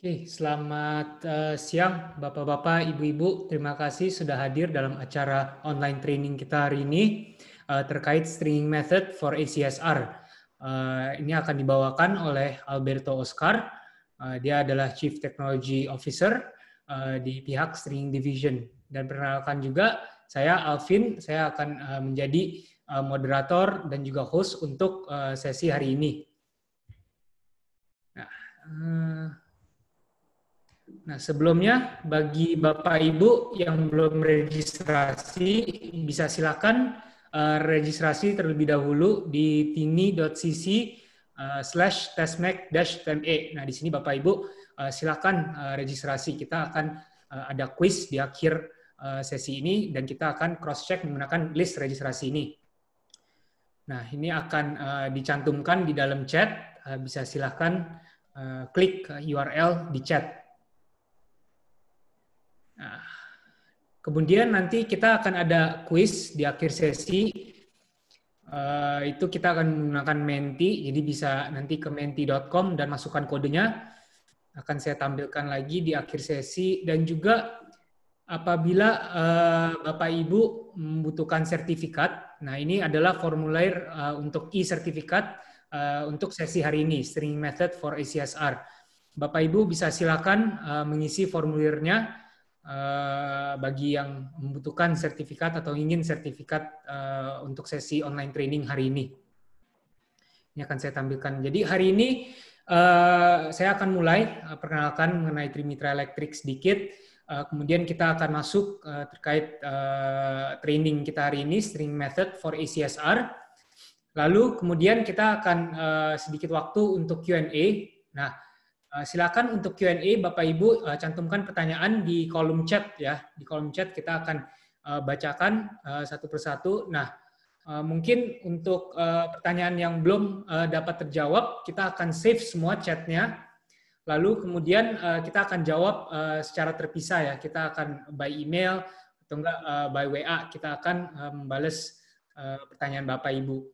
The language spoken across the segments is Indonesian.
Oke, selamat uh, siang Bapak-bapak, Ibu-ibu. Terima kasih sudah hadir dalam acara online training kita hari ini uh, terkait stringing method for ACSR. Uh, eh, ini akan dibawakan oleh Alberto Oscar. Uh, dia adalah Chief Technology Officer uh, di pihak Stringing Division. Dan perkenalkan juga saya Alvin, saya akan uh, menjadi uh, moderator dan juga host untuk uh, sesi hari ini. Nah, uh, Nah, sebelumnya bagi Bapak Ibu yang belum registrasi bisa silakan uh, registrasi terlebih dahulu di tini.cc eh, slash testmac dash tme. Nah, di sini Bapak Ibu uh, silakan registrasi. Kita akan ada quiz di akhir sesi ini dan kita akan cross check menggunakan list registrasi ini. Nah, ini akan dicantumkan di dalam chat. bisa silakan klik URL di chat. Nah, kemudian nanti kita akan ada kuis di akhir sesi. Uh, itu kita akan menggunakan Menti, jadi bisa nanti ke menti.com dan masukkan kodenya. Akan saya tampilkan lagi di akhir sesi. Dan juga apabila uh, Bapak Ibu membutuhkan sertifikat, nah ini adalah formulir uh, untuk e-sertifikat uh, untuk sesi hari ini, String Method for ACSR. Bapak Ibu bisa silakan uh, mengisi formulirnya Eh, bagi yang membutuhkan sertifikat atau ingin sertifikat eh, untuk sesi online training hari ini. Ini akan saya tampilkan. Jadi hari ini eh, saya akan mulai perkenalkan mengenai Trimitra Electric sedikit. Kemudian kita akan masuk terkait training kita hari ini, String Method for ACSR. Lalu kemudian kita akan sedikit waktu untuk Q&A. Nah, Eh, silakan untuk Q&A Bapak Ibu eh, cantumkan pertanyaan di kolom chat ya. Di kolom chat kita akan eh, bacakan satu persatu. Nah, mungkin untuk pertanyaan yang belum dapat terjawab, kita akan save semua chatnya. Lalu kemudian kita akan jawab secara terpisah ya. Kita akan by email atau enggak by WA kita akan membalas pertanyaan Bapak Ibu.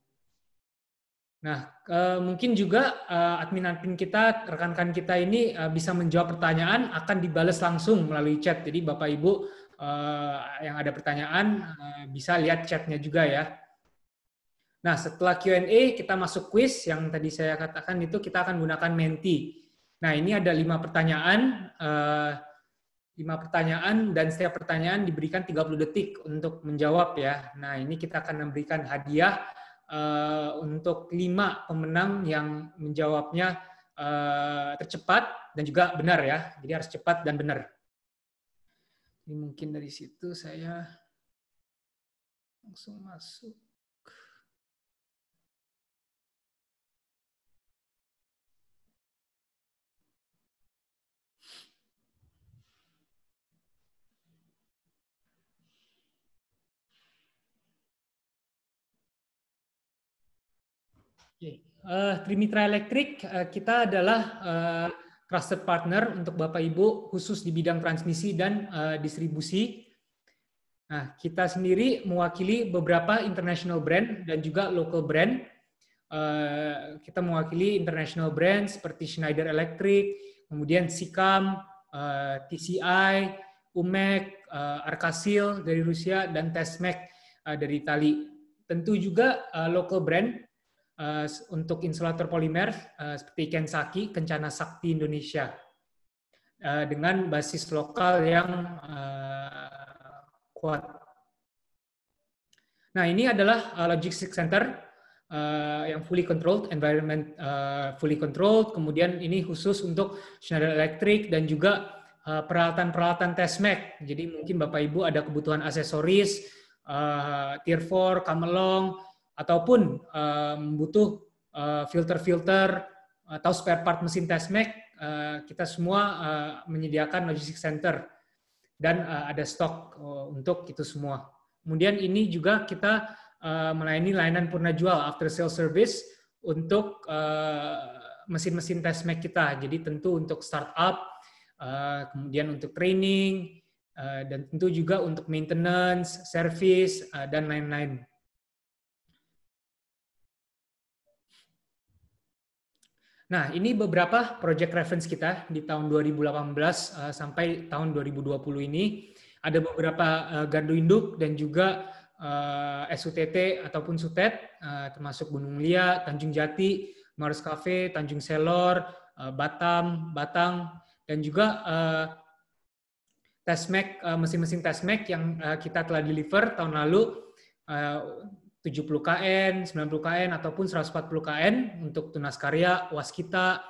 Nah, eh, mungkin juga admin-admin eh, kita, rekan-rekan kita ini eh, bisa menjawab pertanyaan akan dibalas langsung melalui chat. Jadi Bapak Ibu yang ada pertanyaan bisa lihat chatnya juga ya. Nah, setelah Q&A kita masuk quiz yang tadi saya katakan itu kita akan gunakan Menti. Nah, ini ada lima pertanyaan, lima pertanyaan dan setiap pertanyaan diberikan 30 detik untuk menjawab ya. Nah, ini kita akan memberikan hadiah uh, untuk lima pemenang yang menjawabnya uh, tercepat dan juga benar ya. Jadi harus cepat dan benar. Jadi mungkin dari situ saya langsung masuk. uh, Trimitra Electric uh, kita adalah uh, trusted partner untuk Bapak Ibu khusus di bidang transmisi dan uh, distribusi. Nah, kita sendiri mewakili beberapa international brand dan juga local brand. Uh, kita mewakili international brand seperti Schneider Electric, kemudian Sikam, uh, TCI, Umek, uh, Arkasil dari Rusia, dan Tesmec uh, dari Itali. Tentu juga uh, local brand Eh, untuk insulator polimer uh, seperti Kensaki, Kencana Sakti Indonesia uh, dengan basis lokal yang uh, kuat. Nah, ini adalah uh, logistics center uh, yang fully controlled, environment uh, fully controlled. Kemudian ini khusus untuk Schneider Electric dan juga peralatan-peralatan test Mac. Jadi mungkin Bapak Ibu ada kebutuhan aksesoris, uh, tier 4, along, ataupun um, butuh eh, filter-filter uh, atau spare part mesin testmek, uh, kita semua uh, menyediakan logistik center dan uh, ada stok uh, untuk itu semua. Kemudian ini juga kita uh, melayani layanan purna jual after sales service untuk mesin-mesin uh, testmek kita. Jadi tentu untuk startup, uh, kemudian untuk training, uh, dan tentu juga untuk maintenance, service, uh, dan lain-lain. Nah, ini beberapa project reference kita di tahun 2018 uh, eh, sampai tahun 2020 ini. Ada beberapa eh, gardu induk dan juga eh, SUTT ataupun SUTET, termasuk Gunung Lia, Tanjung Jati, Mars Cafe, Tanjung Selor, Batam, Batang, dan juga uh, tes mesin-mesin tes yang kita telah deliver tahun lalu 70 KN, 90 KN, ataupun 140 KN untuk Tunas Karya, Waskita,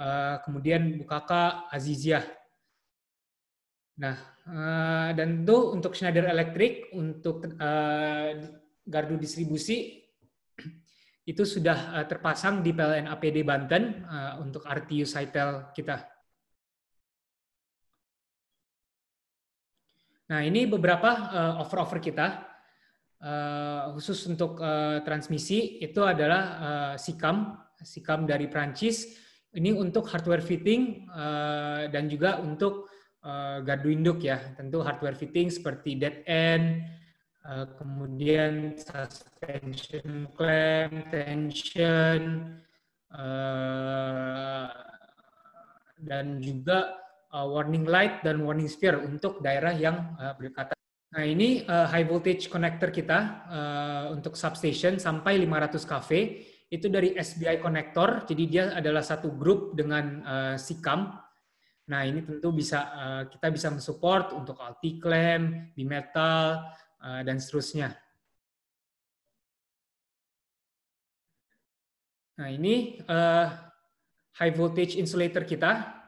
eh, kemudian Bukaka, aziziah. Nah, eh, dan itu untuk Schneider Electric, untuk eh, gardu distribusi, itu sudah terpasang di PLN APD Banten untuk RTU Saitel kita. Nah, ini beberapa offer-offer kita uh, khusus untuk uh, transmisi itu adalah uh, sikam sikam dari Prancis ini untuk hardware fitting uh, dan juga untuk uh, gardu induk ya tentu hardware fitting seperti dead end uh, kemudian suspension clamp tension uh, dan juga uh, warning light dan warning sphere untuk daerah yang uh, berkata Nah ini uh, high voltage connector kita uh, untuk substation sampai 500 kV itu dari SBI connector, jadi dia adalah satu grup dengan uh, Sikam. Nah ini tentu bisa uh, kita bisa mensupport untuk alti clamp bimetal, uh, dan seterusnya. Nah ini uh, high voltage insulator kita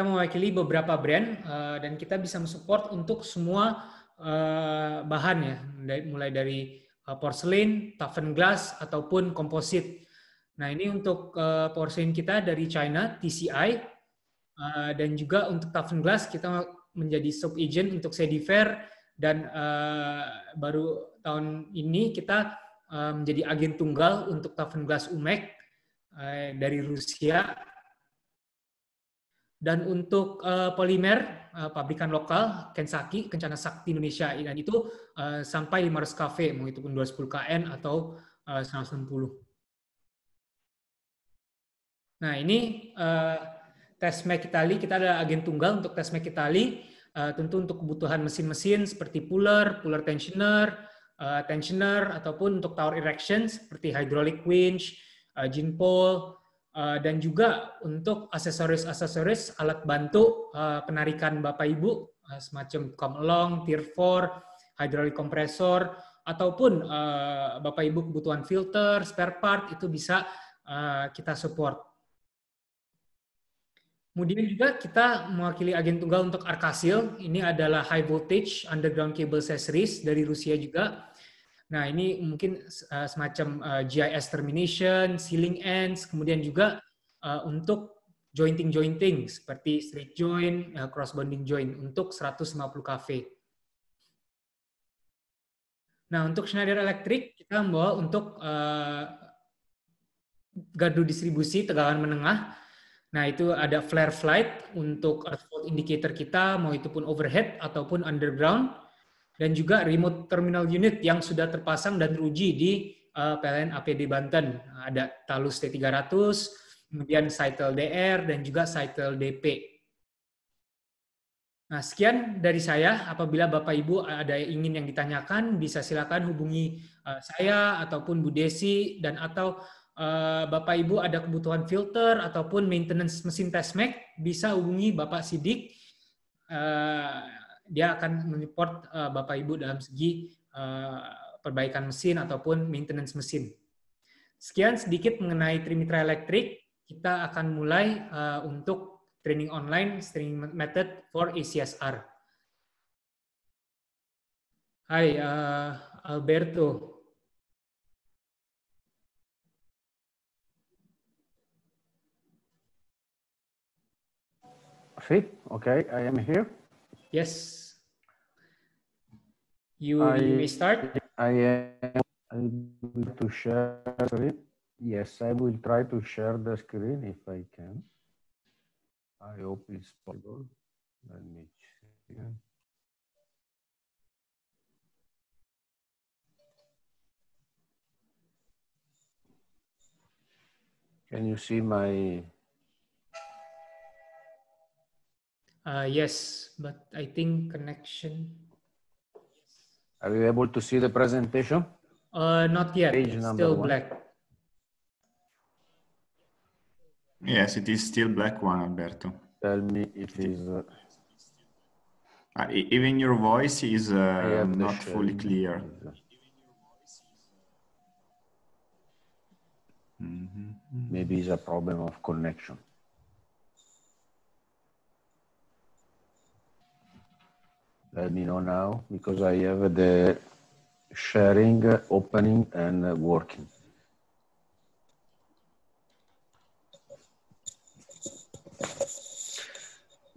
kita mewakili beberapa brand uh, dan kita bisa mensupport untuk semua uh, bahan ya, mulai dari uh, eh, porcelain, toughen glass ataupun komposit. Nah ini untuk uh, porcelain kita dari China TCI uh, dan juga untuk toughen glass kita menjadi sub agent untuk Sedifair dan uh, baru tahun ini kita uh, menjadi agen tunggal untuk toughen glass Umek uh, dari Rusia dan untuk uh, polimer uh, pabrikan lokal Kensaki, Kencana Sakti Indonesia dan itu uh, sampai 500 kafe, mau itu pun 210 KN atau uh, 160. Nah, ini uh, tes Mekitali, kita ada agen tunggal untuk tes Mekitali, uh, tentu untuk kebutuhan mesin-mesin seperti puller, puller tensioner, uh, tensioner ataupun untuk tower erection seperti hydraulic winch, uh, gin pole, Eh, dan juga untuk aksesoris-aksesoris alat bantu eh, penarikan Bapak Ibu eh, semacam come along, tier 4, hydraulic compressor ataupun Bapak Ibu kebutuhan filter, spare part itu bisa kita support. Kemudian juga kita mewakili agen tunggal untuk Arkasil. Ini adalah high voltage underground cable accessories dari Rusia juga Nah, ini mungkin uh, semacam uh, eh, GIS termination, ceiling ends, kemudian juga uh, untuk jointing-jointing seperti straight joint, uh, cross bonding joint untuk 150 kV. Nah, untuk Schneider Electric kita membawa untuk uh, gardu distribusi tegangan menengah. Nah, itu ada flare flight untuk earth fault indicator kita, mau itu pun overhead ataupun underground dan juga remote terminal unit yang sudah terpasang dan teruji di uh, PLN APD Banten. Ada Talus T300, kemudian Cytel DR, dan juga Cytel DP. Nah, sekian dari saya. Apabila Bapak Ibu ada yang ingin yang ditanyakan, bisa silakan hubungi eh, saya ataupun Bu Desi dan atau eh, Bapak Ibu ada kebutuhan filter ataupun maintenance mesin test bisa hubungi Bapak Sidik dia akan menyupport uh, Bapak Ibu dalam segi uh, perbaikan mesin ataupun maintenance mesin. Sekian sedikit mengenai Trimitra Electric. Kita akan mulai uh, untuk training online training method for ACSR. Hai uh, Alberto. Oke, okay, I am here. Yes. You I, may start. I am able to share screen. Yes, I will try to share the screen if I can. I hope it's possible. Let me check. Can you see my Uh, yes, but I think connection. Are you able to see the presentation? Uh, not yet. Page it's number still one. black. Yes, it is still black one, Alberto. Tell me it is. Uh... Uh, even your voice is uh, not fully clear. Mm -hmm. Maybe it's a problem of connection. let me know now because I have the sharing, opening and working.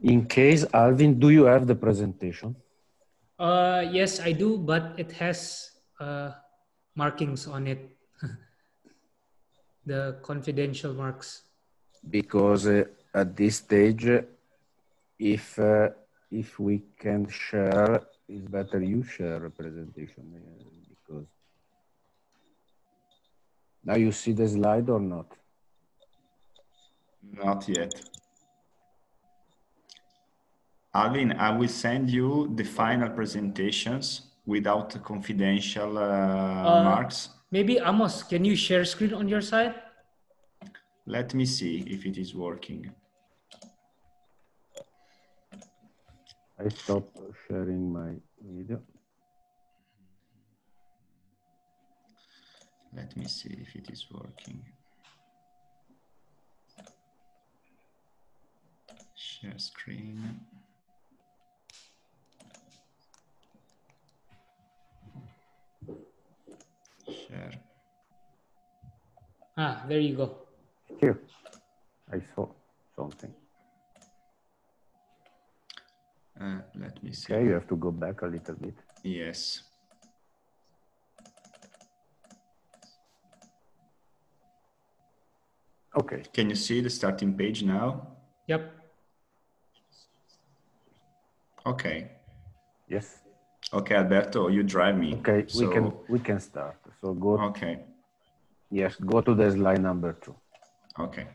In case, Alvin, do you have the presentation? Uh, yes, I do, but it has uh, markings on it, the confidential marks. Because uh, at this stage, if uh, if we can share, it's better you share a presentation because now you see the slide or not? Not yet. Alvin, I will send you the final presentations without confidential uh, uh, marks. Maybe Amos, can you share screen on your side? Let me see if it is working. I stop sharing my video. Let me see if it is working. Share screen. Share. Ah, there you go. Here, I saw something. Uh, let me see. Okay, you have to go back a little bit. Yes. Okay. Can you see the starting page now? Yep. Okay. Yes. Okay, Alberto, you drive me. Okay, so... we can we can start. So go. Okay. Yes, go to the slide number two. Okay.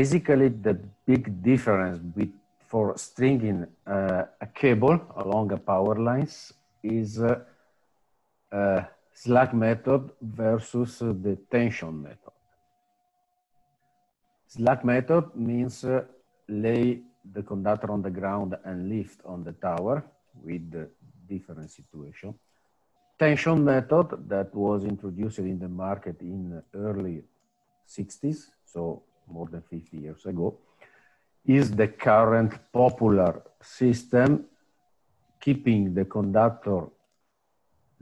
Basically, the big difference with, for stringing uh, a cable along a power lines is uh, uh, slack method versus the tension method. Slack method means uh, lay the conductor on the ground and lift on the tower with the different situation. Tension method that was introduced in the market in early 60s, so more than 50 years ago, is the current popular system keeping the conductor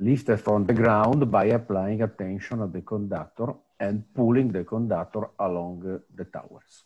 lifted from the ground by applying attention at the conductor and pulling the conductor along the towers.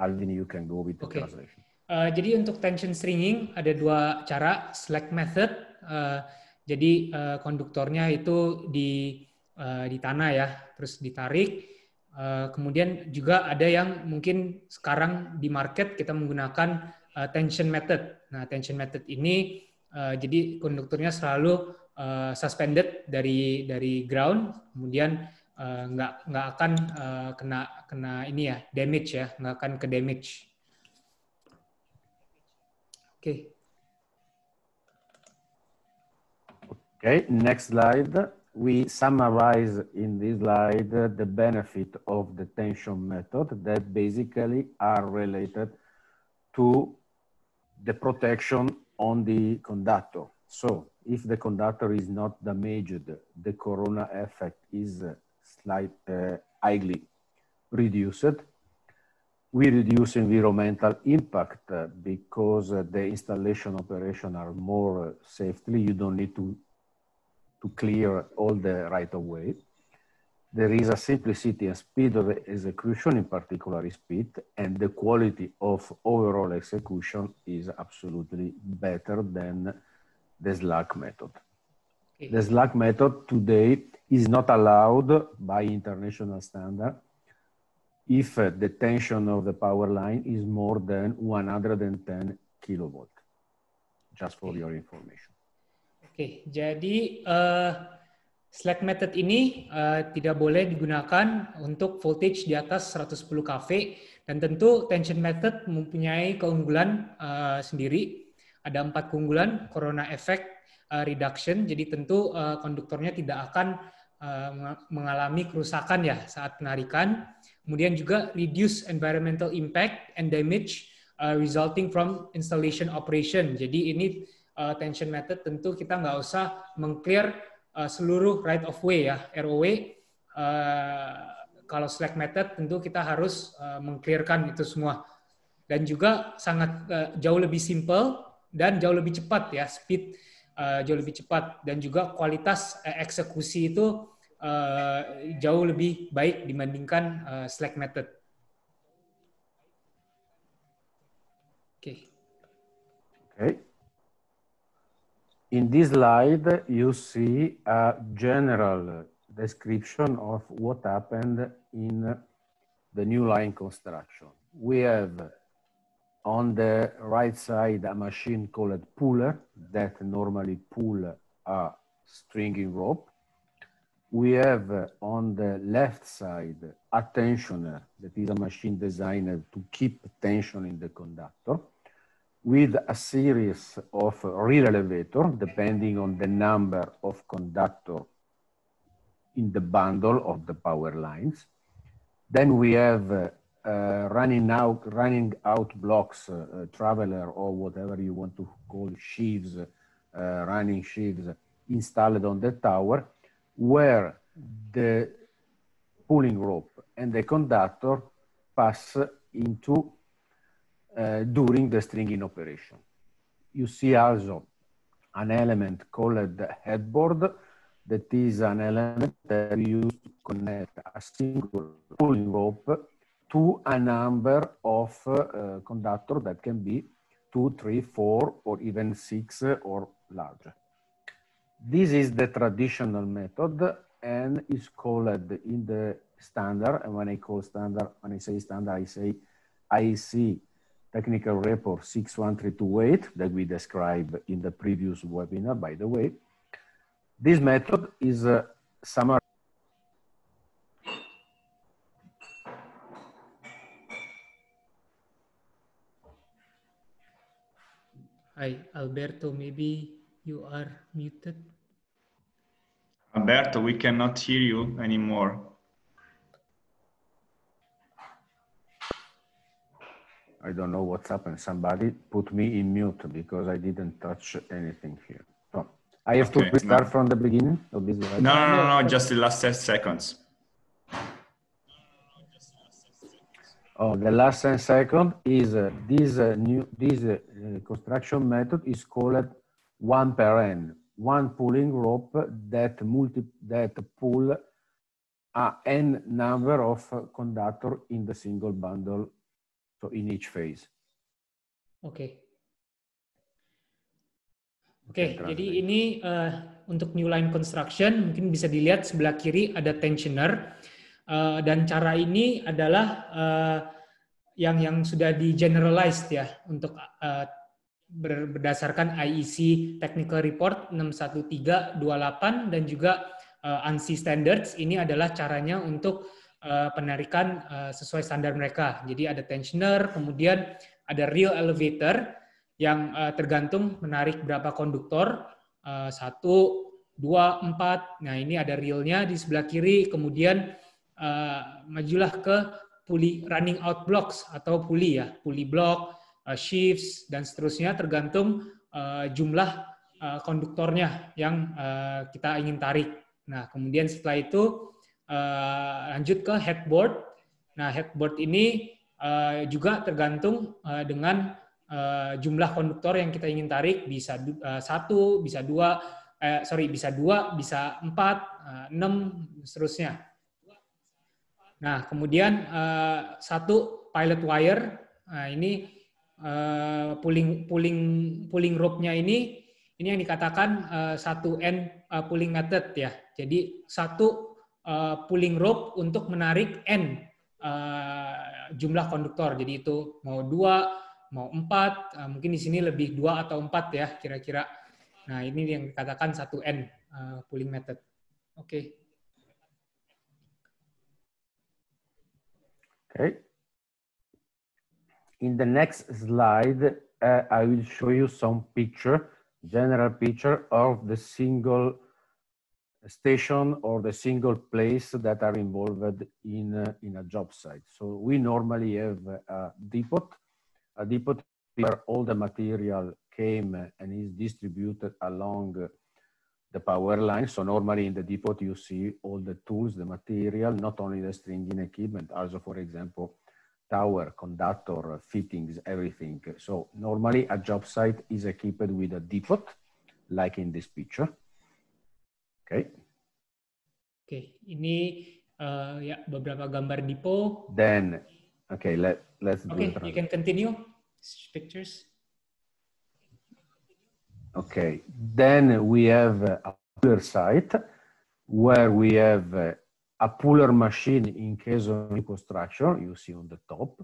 Alvin, you can go with the okay. translation. Uh, jadi untuk tension stringing ada dua cara, slack method. Uh, jadi uh, konduktornya itu di uh, di tanah ya, terus ditarik Eh, kemudian juga ada yang mungkin sekarang di market kita menggunakan uh, tension method. Nah, tension method ini uh, jadi konduktornya selalu uh, suspended dari dari ground, kemudian uh, nggak nggak akan uh, kena kena ini ya damage ya, nggak akan ke damage. Oke. Okay. Oke, okay, next slide. we summarize in this slide uh, the benefit of the tension method that basically are related to the protection on the conductor. So if the conductor is not damaged, the corona effect is uh, uh, highly reduced. We reduce environmental impact uh, because uh, the installation operation are more uh, safely. You don't need to to clear all the right of way. There is a simplicity and speed of execution, in particular speed, and the quality of overall execution is absolutely better than the Slack method. Okay. The Slack method today is not allowed by international standard if uh, the tension of the power line is more than 110 kilovolt, just for your information. Oke, jadi uh, eh, slack method ini uh, tidak boleh digunakan untuk voltage di atas 110 kV dan tentu tension method mempunyai keunggulan uh, sendiri. Ada empat keunggulan, corona effect, uh, reduction, jadi tentu uh, konduktornya tidak akan uh, mengalami kerusakan ya saat penarikan. Kemudian juga reduce environmental impact and damage uh, resulting from installation operation. Jadi ini uh, tension method tentu kita nggak usah mengclear uh, seluruh right of way ya ROW. Uh, eh, kalau slack method tentu kita harus uh, mengclearkan itu semua dan juga sangat uh, jauh lebih simple dan jauh lebih cepat ya speed uh, jauh lebih cepat dan juga kualitas uh, eksekusi itu uh, jauh lebih baik dibandingkan uh, slack method. Oke. Okay. Oke. Okay. In this slide, you see a general description of what happened in the new line construction. We have on the right side a machine called puller that normally pull a stringing rope. We have on the left side a tensioner that is a machine designed to keep tension in the conductor with a series of real elevator, depending on the number of conductor in the bundle of the power lines. Then we have uh, uh, running out running out blocks, uh, traveler or whatever you want to call sheaves, uh, running sheaves installed on the tower, where the pulling rope and the conductor pass into uh, during the stringing operation. You see also an element called headboard that is an element that we use to connect a single pulling rope to a number of uh, conductor that can be two, three, four, or even six uh, or larger. This is the traditional method and is called in the standard. And when I call standard, when I say standard, I say I see technical report 61328 that we described in the previous webinar, by the way. This method is a uh, summarized Hi, Alberto, maybe you are muted. Alberto, we cannot hear you anymore. I don't know what's happened. Somebody put me in mute because I didn't touch anything here. So I have okay, to start no. from the beginning of this. No, no, no, no, just the last ten seconds. Oh, the last 10 seconds is uh, this uh, new this uh, construction method is called one per n one pulling rope that multi that pull a n number of conductor in the single bundle So in each phase. Oke. Okay. Oke, okay, jadi ini uh, untuk new line construction mungkin bisa dilihat sebelah kiri ada tensioner uh, dan cara ini adalah uh, yang yang sudah di generalized ya untuk uh, berdasarkan IEC Technical Report 61328 dan juga uh, ANSI standards ini adalah caranya untuk Eh, penarikan eh, sesuai standar mereka. Jadi ada tensioner, kemudian ada real elevator yang eh, tergantung menarik berapa konduktor, satu, dua, empat. Nah ini ada realnya di sebelah kiri, kemudian majulah ke pulley running out blocks atau puli ya, puli block, shifts, dan seterusnya tergantung jumlah konduktornya yang kita ingin tarik. Nah kemudian setelah itu Eh, lanjut ke headboard. Nah, headboard ini uh, juga tergantung uh, dengan uh, jumlah konduktor yang kita ingin tarik. Bisa uh, satu, bisa dua, eh, sorry, bisa dua, bisa empat, uh, enam, seterusnya. Nah, kemudian uh, satu pilot wire. Nah, ini uh, pulling pulling pulling rope-nya ini ini yang dikatakan uh, end n uh, pulling method ya. Jadi satu Eh, pulling rope untuk menarik n eh, jumlah konduktor. Jadi itu mau dua, mau empat, eh, mungkin di sini lebih dua atau empat ya kira-kira. Nah ini yang dikatakan satu n uh, pulling method. Oke. Okay. Okay. In the next slide, uh, I will show you some picture, general picture of the single station or the single place that are involved in, uh, in a job site. So we normally have a depot, a depot where all the material came and is distributed along the power line. So normally in the depot, you see all the tools, the material, not only the stringing equipment, also for example, tower, conductor, fittings, everything. So normally a job site is equipped with a depot, like in this picture Oke. Okay. Oke, okay, ini uh, ya beberapa gambar Dipo. Then, oke, okay, let let's do okay, you can continue pictures. Okay, then we have a puller site where we have a puller machine in case of reconstruction, you see on the top,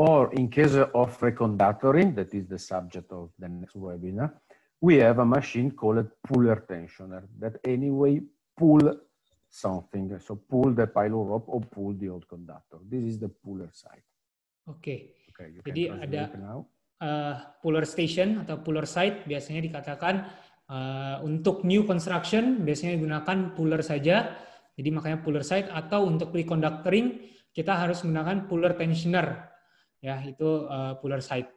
or in case of reconductoring, that is the subject of the next webinar, we have a machine called puller tensioner that anyway pull something. So pull the pylon rope or pull the old conductor. This is the puller side. Oke. Okay. you Jadi ada uh, puller station atau puller side biasanya dikatakan uh, untuk new construction biasanya digunakan puller saja. Jadi makanya puller side atau untuk reconductoring kita harus menggunakan puller tensioner. Ya, itu uh, puller side.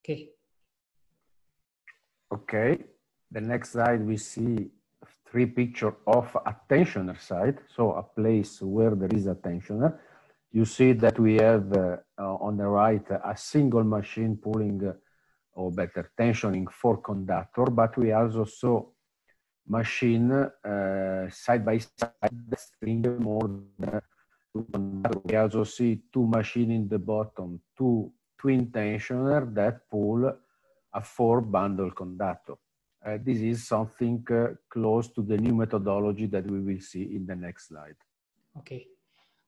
Oke. Okay. Okay, the next slide we see three picture of tensioner site, so a place where there is a tensioner. You see that we have uh, on the right a single machine pulling uh, or better tensioning for conductor, but we also saw machine uh, side by side string more than we also see two machine in the bottom, two twin tensioner that pull a four bundle conductor. Uh, this is something uh, close to the new methodology that we will see in the next slide. Oke. Okay.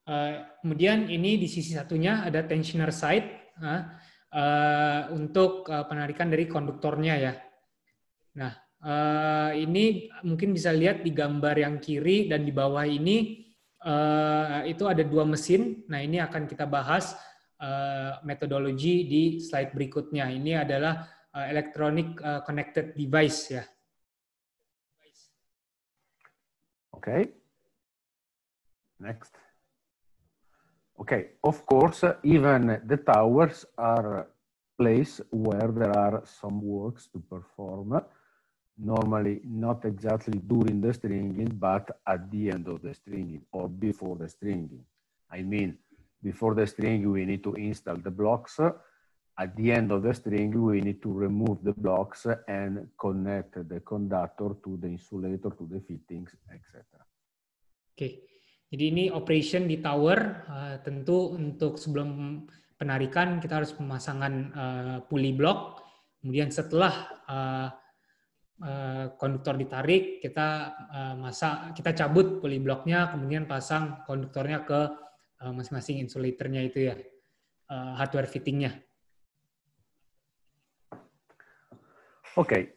Uh, kemudian ini di sisi satunya ada tensioner side uh, uh, untuk uh, penarikan dari konduktornya ya. Nah, uh, ini mungkin bisa lihat di gambar yang kiri dan di bawah ini uh, itu ada dua mesin. Nah, ini akan kita bahas uh, metodologi di slide berikutnya. Ini adalah uh, electronic uh, connected device yeah. Okay. Next. Okay, of course, even the towers are place where there are some works to perform, normally not exactly during the stringing, but at the end of the stringing or before the stringing. I mean, before the stringing, we need to install the blocks at the end of the string, we need to remove the blocks and connect the conductor to the insulator, to the fittings, etc. Oke, okay. jadi ini operation di tower. Uh, tentu untuk sebelum penarikan kita harus pemasangan uh, eh, puli block. Kemudian setelah uh, uh, konduktor ditarik, kita uh, masa kita cabut puli blocknya kemudian pasang konduktornya ke masing-masing uh, masing -masing insulatornya itu ya, uh, hardware fittingnya. Okay.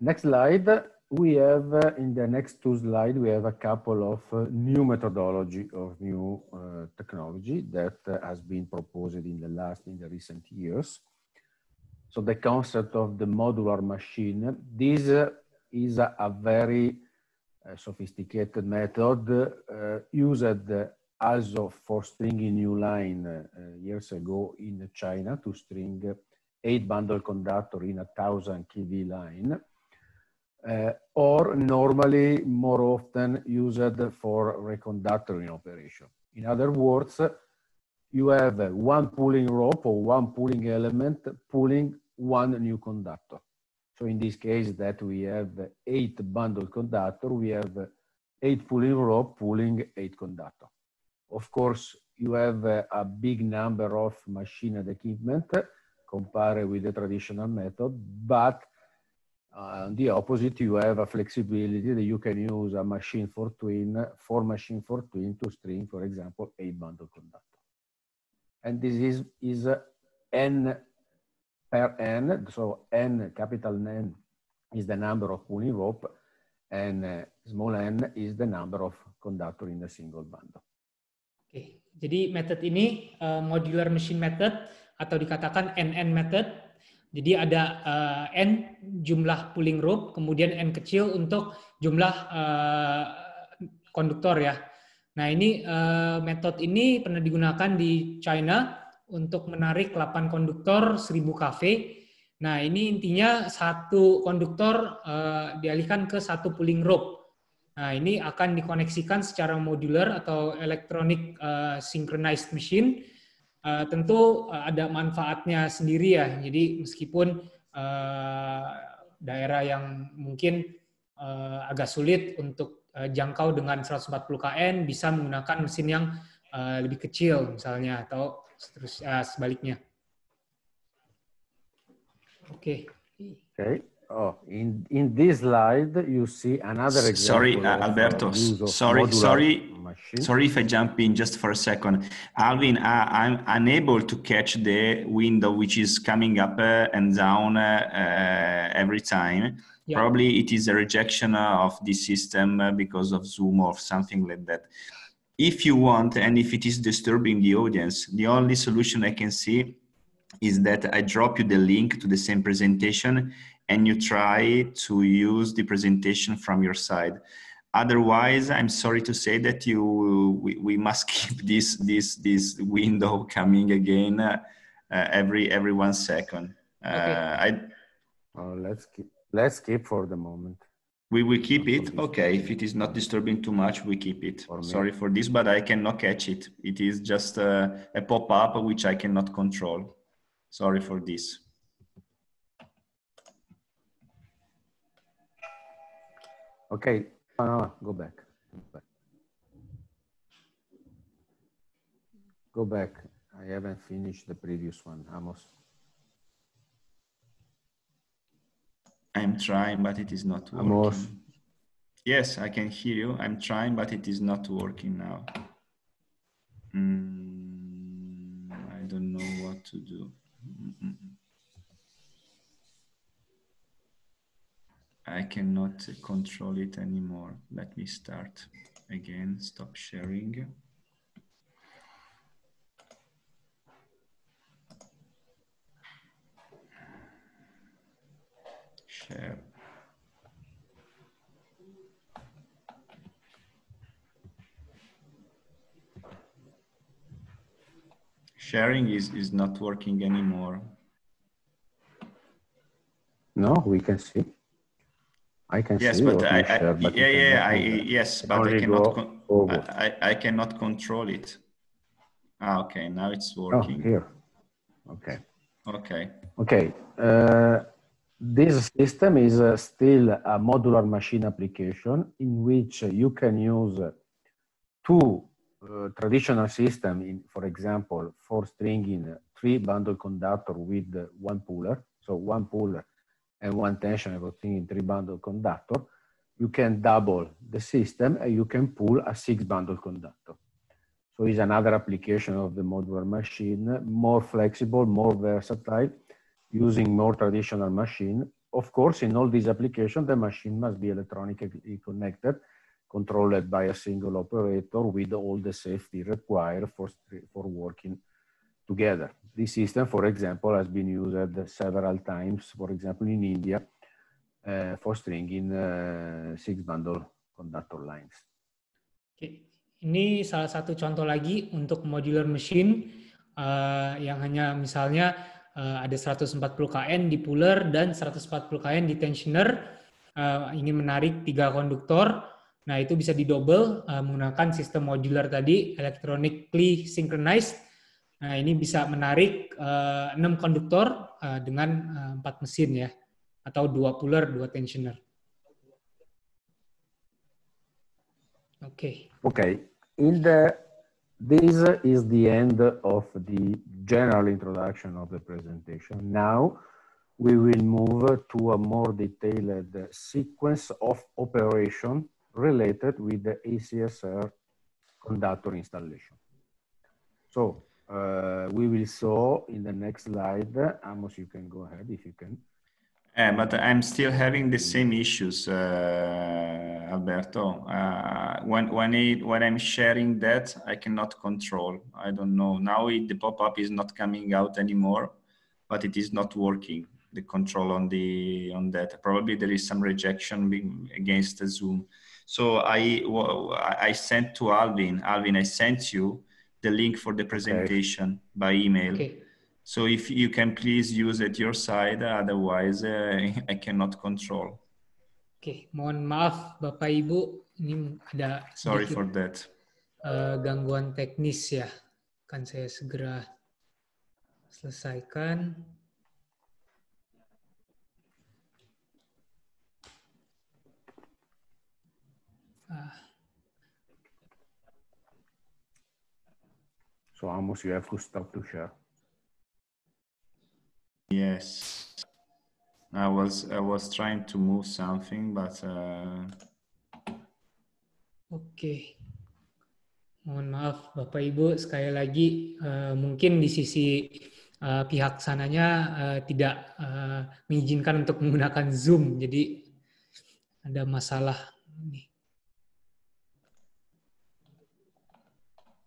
Next slide. We have uh, in the next two slides, we have a couple of uh, new methodology or new uh, technology that uh, has been proposed in the last, in the recent years. So the concept of the modular machine, this uh, is a, a very uh, sophisticated method used also for stringing new line years ago in China to string eight bundle conductor in a thousand kV line, uh, or normally more often used for reconductoring operation. In other words, you have one pulling rope or one pulling element pulling one new conductor. So in this case that we have eight bundle conductor, we have eight pulling rope pulling eight conductor. Of course, you have a big number of and equipment compare with the traditional method, but uh, on the opposite, you have a flexibility that you can use a machine for twin, for machine for twin to string, for example, a bundle conductor. And this is, is uh, n per n, so n, capital N is the number of pulling rope and uh, small n is the number of conductor in a single bundle. Okay, jadi method ini uh, modular machine method atau dikatakan NN method. Jadi ada uh, N jumlah pulling rope, kemudian N kecil untuk jumlah uh, konduktor ya. Nah ini uh, eh, metode ini pernah digunakan di China untuk menarik 8 konduktor 1000 kafe. Nah ini intinya satu konduktor uh, dialihkan ke satu pulling rope. Nah, ini akan dikoneksikan secara modular atau electronic uh, synchronized machine Eh, tentu eh, ada manfaatnya sendiri ya. Jadi meskipun uh, daerah yang mungkin uh, agak sulit untuk uh, jangkau dengan 140 kn bisa menggunakan mesin yang uh, lebih kecil misalnya atau seterusnya uh, sebaliknya. Oke. Okay. Okay. Oh, in, in this slide, you see another example. Sorry, uh, Alberto. Sorry, sorry, machine. sorry if I jump in just for a second. Alvin, uh, I, am unable to catch the window which is coming up uh, and down uh, uh every time. Yeah. Probably it is a rejection of the system uh, because of Zoom or something like that. If you want, and if it is disturbing the audience, the only solution I can see is that I drop you the link to the same presentation and you try to use the presentation from your side. Otherwise, I'm sorry to say that you we, we must keep this this this window coming again uh, uh, every every one second. Uh, okay. I, oh, let's keep let's keep for the moment. We will keep it. Okay, if it is not disturbing too much, we keep it. For sorry for this, but I cannot catch it. It is just uh, a pop up which I cannot control. Sorry for this. Okay, go ah, back. Go back. Go back. I haven't finished the previous one, Amos. I'm trying, but it is not working. Amos. Yes, I can hear you. I'm trying, but it is not working now. Mm, I don't know what to do. I cannot control it anymore. Let me start again. Stop sharing. Share. sharing is, is not working anymore. No, we can see. I can yes, see. Yes, but I, I, but yeah, yeah, I, yes, but I cannot, go, I, I, cannot control it. Ah, okay, now it's oh, working. Oh, here. Okay. Okay. Okay. Uh, this system is uh, still a modular machine application in which you can use two uh, traditional system, in, for example, four string in three bundle conductor with one puller, so one puller and one tension everything in three bundle conductor, you can double the system and you can pull a six bundle conductor. So it's another application of the modular machine, more flexible, more versatile, using more traditional machine. Of course, in all these applications, the machine must be electronically connected controlled by a single operator with all the safety required for, for working together. This system, for example, has been used several times, for example, in India, uh, for stringing uh, six bundle conductor lines. Okay. Ini salah satu contoh lagi untuk modular machine uh, yang hanya misalnya uh, ada 140 kN di puller dan 140 kN di tensioner uh, ingin menarik tiga konduktor Nah, itu bisa didobel uh, eh, menggunakan sistem modular tadi, electronically synchronized. Nah, ini bisa menarik uh, eh, 6 konduktor uh, dengan uh, 4 mesin ya, atau 2 puller, 2 tensioner. Okay. Okay. In the this is the end of the general introduction of the presentation. Now we will move to a more detailed sequence of operation related with the ACSR conductor installation. So uh, we will saw in the next slide. Amos, you can go ahead if you can. Yeah, but I'm still having the same issues, uh, Alberto. Uh, when when it when I'm sharing that, I cannot control. I don't know now. It, the pop up is not coming out anymore, but it is not working. The control on the on that probably there is some rejection against the Zoom. So I I sent to Alvin. Alvin, I sent you the link for the presentation okay. by email. Okay. So if you can please use at your side, otherwise uh, I cannot control. Okay, mohon maaf Bapak Ibu, ini ada Sorry for that. Uh, gangguan teknis ya. Kan saya segera selesaikan. Ah. So Amos, you have to stop to share. Yes. I was I was trying to move something, but uh... Oke. Okay. Mohon maaf Bapak Ibu sekali lagi uh, mungkin di sisi uh, pihak sananya uh, tidak uh, mengizinkan untuk menggunakan Zoom. Jadi ada masalah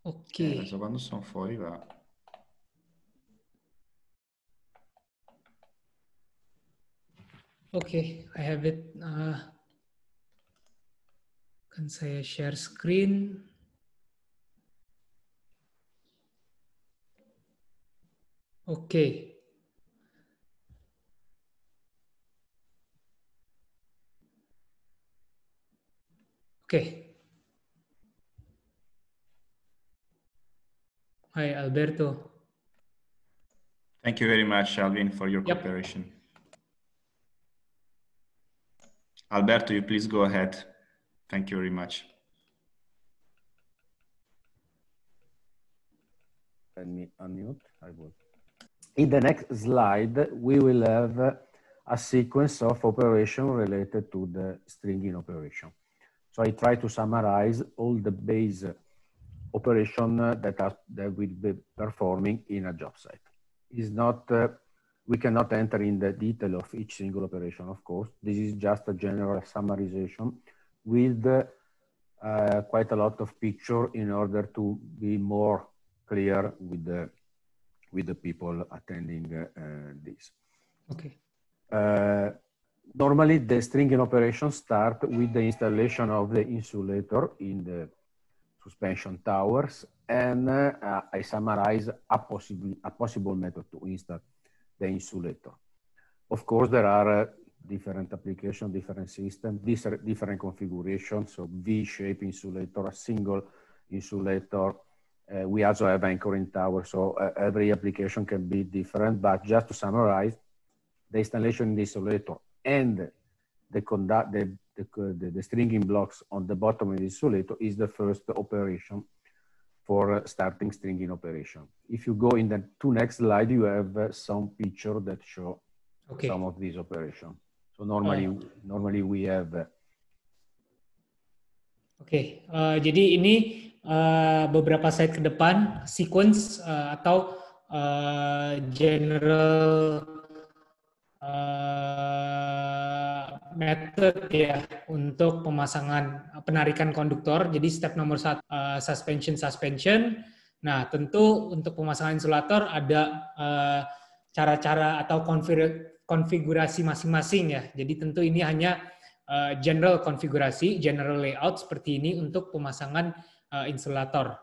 Ok. Eh, quando sono fuori va. I have it. Uh, saya share screen. Oke. Okay. Oke, okay. Hi, Alberto. Thank you very much, Alvin, for your yep. cooperation. Alberto, you please go ahead. Thank you very much. Let me unmute. I will. In the next slide, we will have a sequence of operation related to the stringing operation. So I try to summarize all the base operation uh, that, are, that will be performing in a job site. Is not, uh, we cannot enter in the detail of each single operation, of course. This is just a general summarization with uh, uh quite a lot of picture in order to be more clear with the, with the people attending uh, uh this. Okay. normally the stringing operations start with the installation of the insulator in the suspension towers, and uh, I summarize a, possible, a possible method to install the insulator. Of course, there are uh, different application, different system, different configurations, so V-shaped insulator, a single insulator. Uh, we also have anchoring tower, so uh, every application can be different, but just to summarize, the installation in the insulator and the, conduct, the the, the, the stringing blocks on the bottom of the is the first operation for uh, starting stringing operation. If you go in the two next slide, you have uh, some picture that show okay. some of these operation. So normally, uh, normally we have. Uh, okay, uh, jadi ini uh, beberapa slide ke depan sequence uh, atau uh, general uh, method ya untuk pemasangan eh, penarikan konduktor. Jadi step nomor satu uh, suspension suspension. Nah tentu untuk pemasangan insulator ada cara eh, cara-cara atau konfigurasi masing-masing ya. Jadi tentu ini hanya uh, general konfigurasi, general layout seperti ini untuk pemasangan uh, insulator.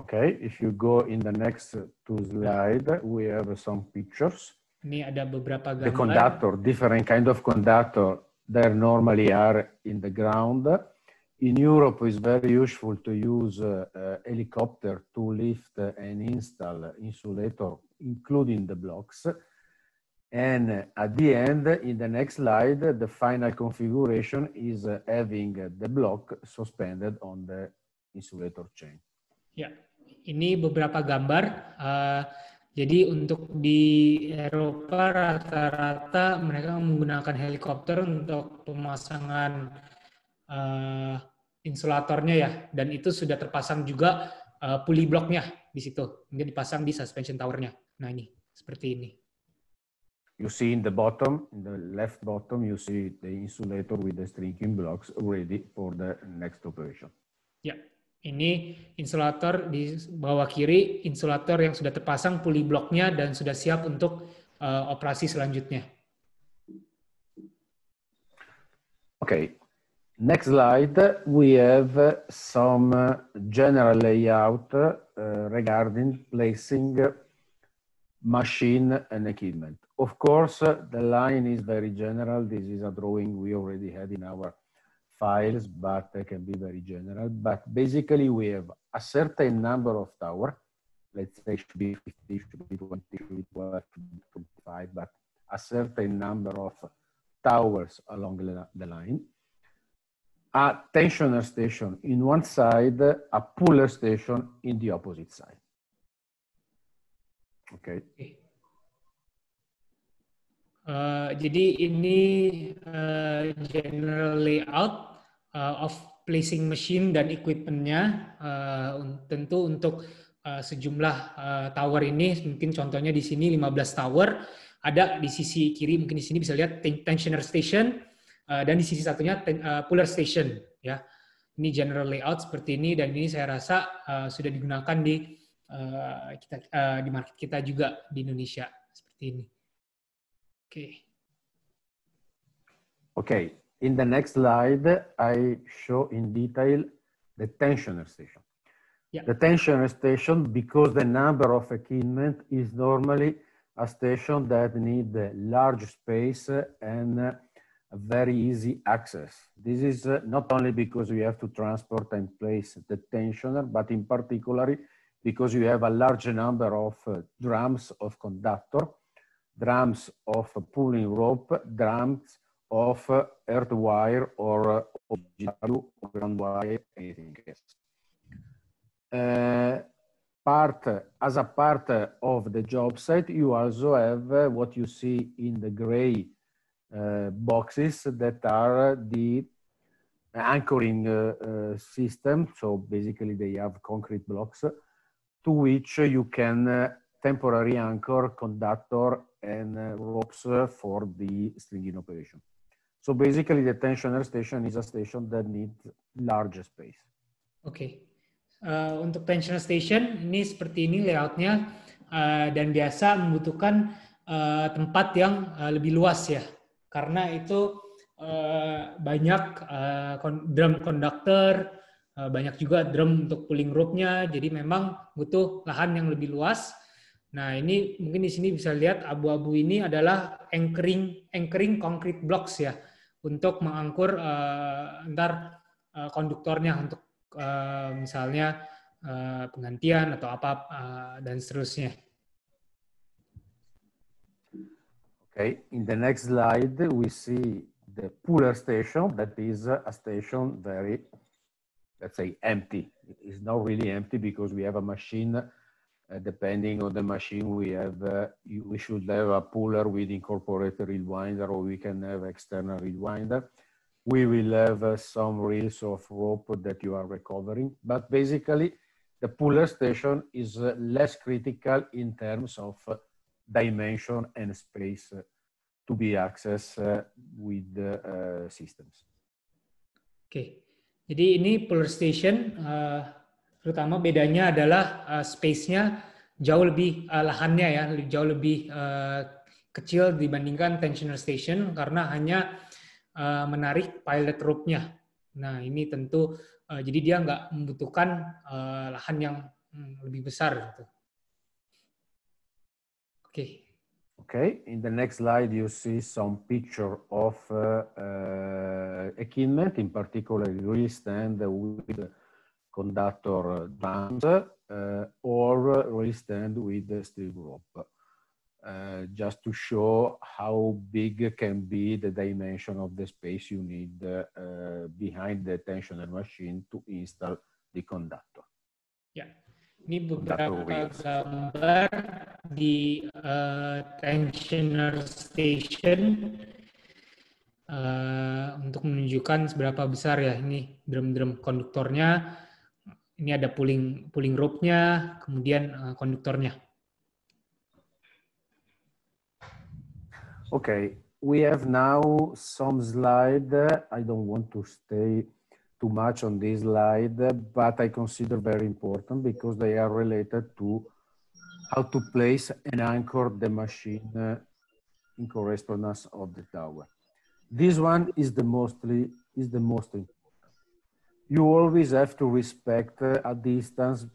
Okay, if you go in the next two slide, we have some pictures. Ini ada beberapa gambar. The conductor, different kind of conductor there normally are in the ground. In Europe, it's very useful to use a, uh, a helicopter to lift and install insulator, including the blocks. And at the end, in the next slide, the final configuration is uh, having the block suspended on the insulator chain. yeah. ini beberapa gambar. Uh, Jadi untuk di Eropa rata-rata mereka menggunakan helikopter untuk pemasangan uh, insulatornya ya, dan itu sudah terpasang juga uh, eh, puli blocknya di situ, ini dipasang di suspension towernya. Nah ini seperti ini. You see in the bottom, in the left bottom, you see the insulator with the shrinking blocks ready for the next operation. Yeah. Ini insulator di bawah kiri, insulator yang sudah terpasang puli bloknya dan sudah siap untuk uh, operasi selanjutnya. Okay, next slide we have some general layout eh, regarding placing machine and equipment. Of course, the line is very general. This is a drawing we already had in our files, but they can be very general. But basically, we have a certain number of towers. Let's say should be 50, should be 20, should be 25, but a certain number of towers along the line. A tensioner station in one side, a puller station in the opposite side. Okay. Eh, jadi ini uh, general layout uh, of placing machine dan equipmentnya uh, tentu untuk uh, sejumlah uh, tower ini mungkin contohnya di sini 15 tower ada di sisi kiri mungkin di sini bisa lihat tensioner station uh, dan di sisi satunya ten, uh, puller station ya ini general layout seperti ini dan ini saya rasa uh, sudah digunakan di uh, kita uh, di market kita juga di Indonesia seperti ini. Okay. Okay, in the next slide, I show in detail the tensioner station. Yeah. The tensioner station, because the number of equipment is normally a station that need large space and very easy access. This is not only because we have to transport and place the tensioner, but in particular because you have a large number of drums of conductor drums of pulling rope, drums of uh, earth wire or uh, ground wire, anything else. Uh, part, as a part of the job site, you also have uh, what you see in the gray uh, boxes that are the anchoring uh, uh, system. So basically they have concrete blocks to which you can temporary anchor, conductor, and uh, ropes uh, for the stringing operation. So basically the tensioner station is a station that needs larger space. Oke. Okay. Uh, untuk tensioner station ini seperti ini layoutnya uh, dan biasa membutuhkan uh, tempat yang uh, lebih luas ya. Karena itu uh, banyak uh, drum conductor, uh, banyak juga drum untuk pulling rope-nya. Jadi memang butuh lahan yang lebih luas Nah, ini mungkin di sini bisa lihat abu-abu ini adalah anchoring anchoring concrete blocks ya untuk mengangkur uh, eh, ntar uh, eh, konduktornya untuk uh, misalnya uh, penggantian atau apa uh, dan seterusnya. Okay, in the next slide we see the puller station that is a station very let's say empty. It's not really empty because we have a machine uh, depending on the machine we have, uh, we should have a puller with incorporated rewinder, or we can have external rewinder. We will have uh, some reels of rope that you are recovering, but basically the puller station is uh, less critical in terms of uh, dimension and space uh, to be accessed with systems. okay. jadi ini puller station uh, terutama bedanya adalah uh, space-nya jauh lebih uh, lahannya ya jauh lebih uh, kecil dibandingkan tensioner station karena hanya uh, menarik pilot rope-nya. Nah ini tentu uh, jadi dia nggak membutuhkan uh, lahan yang um, lebih besar. Gitu. Oke. Okay. Okay, in the next slide you see some picture of uh, uh, equipment, in particular we stand with conductor uh, or Royal Stand with the steel group. Uh, eh, just to show how big can be the dimension of the space you need uh, behind the tensioner machine to install the conductor. Ya, ini beberapa gambar di uh, tensioner station uh, untuk menunjukkan seberapa besar ya ini drum-drum konduktornya. Ini ada pulling pulling rope-nya, kemudian uh, konduktornya. Okay, we have now some slide. I don't want to stay too much on this slide, but I consider very important because they are related to how to place and anchor the machine uh, in correspondence of the tower. This one is the mostly is the most important you always have to respect uh, a distance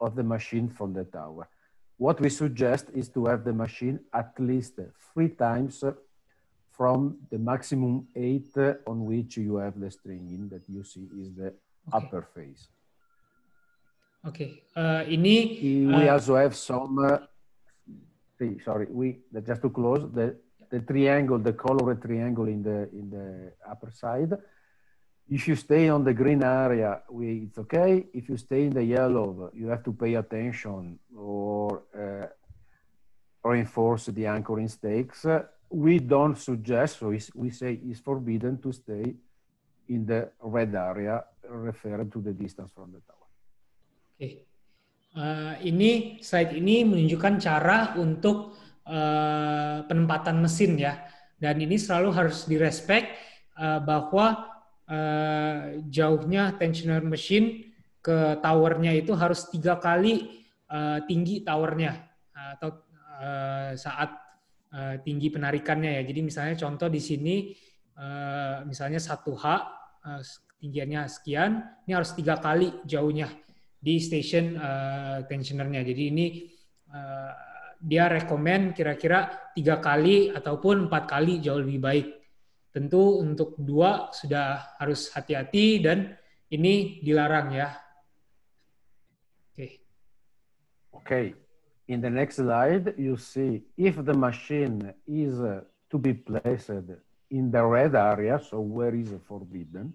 of the machine from the tower. What we suggest is to have the machine at least three times uh, from the maximum eight uh, on which you have the stringing that you see is the okay. upper phase. Okay, uh, ini we uh, also have some. Uh, sorry, we just to close the the triangle, the color triangle in the in the upper side if you stay on the green area, we, it's okay. If you stay in the yellow, you have to pay attention or uh, reinforce the anchoring stakes. Uh, we don't suggest, so we say it's forbidden to stay in the red area referred to the distance from the tower. Okay. Uh, ini slide ini menunjukkan cara untuk uh, penempatan mesin ya. Dan ini selalu harus direspek uh, bahwa Eh, jauhnya tensioner machine ke towernya itu harus tiga kali uh, tinggi towernya eh, atau uh, saat uh, tinggi penarikannya ya. Jadi misalnya contoh di sini uh, misalnya 1H uh, ketinggiannya sekian, ini harus tiga kali jauhnya di station uh, tensionernya. Jadi ini uh, dia rekomend kira-kira tiga kali ataupun empat kali jauh lebih baik Tentu untuk dua sudah harus hati-hati dan ini dilarang ya. Oke. Okay. Okay. In the next slide, you see if the machine is uh, to be placed in the red area, so where is forbidden,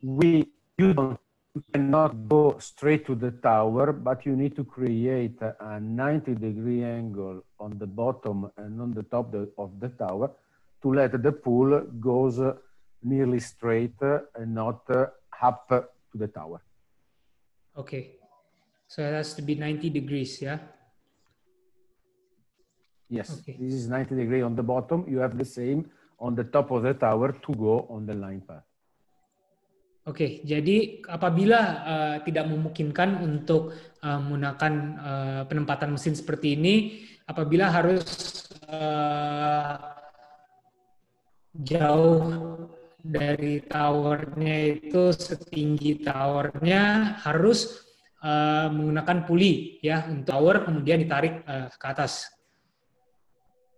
we you don't you cannot go straight to the tower, but you need to create a 90 degree angle on the bottom and on the top of the tower to let the pool goes nearly straight and not up to the tower. Okay. So it has to be 90 degrees, yeah? Yes, okay. this is 90 degree on the bottom. You have the same on the top of the tower to go on the line path. Oke, okay, jadi apabila uh, tidak memungkinkan untuk uh, menggunakan uh, penempatan mesin seperti ini, apabila harus uh, jauh dari towernya itu setinggi towernya harus uh, menggunakan puli ya untuk tower kemudian ditarik uh, ke atas.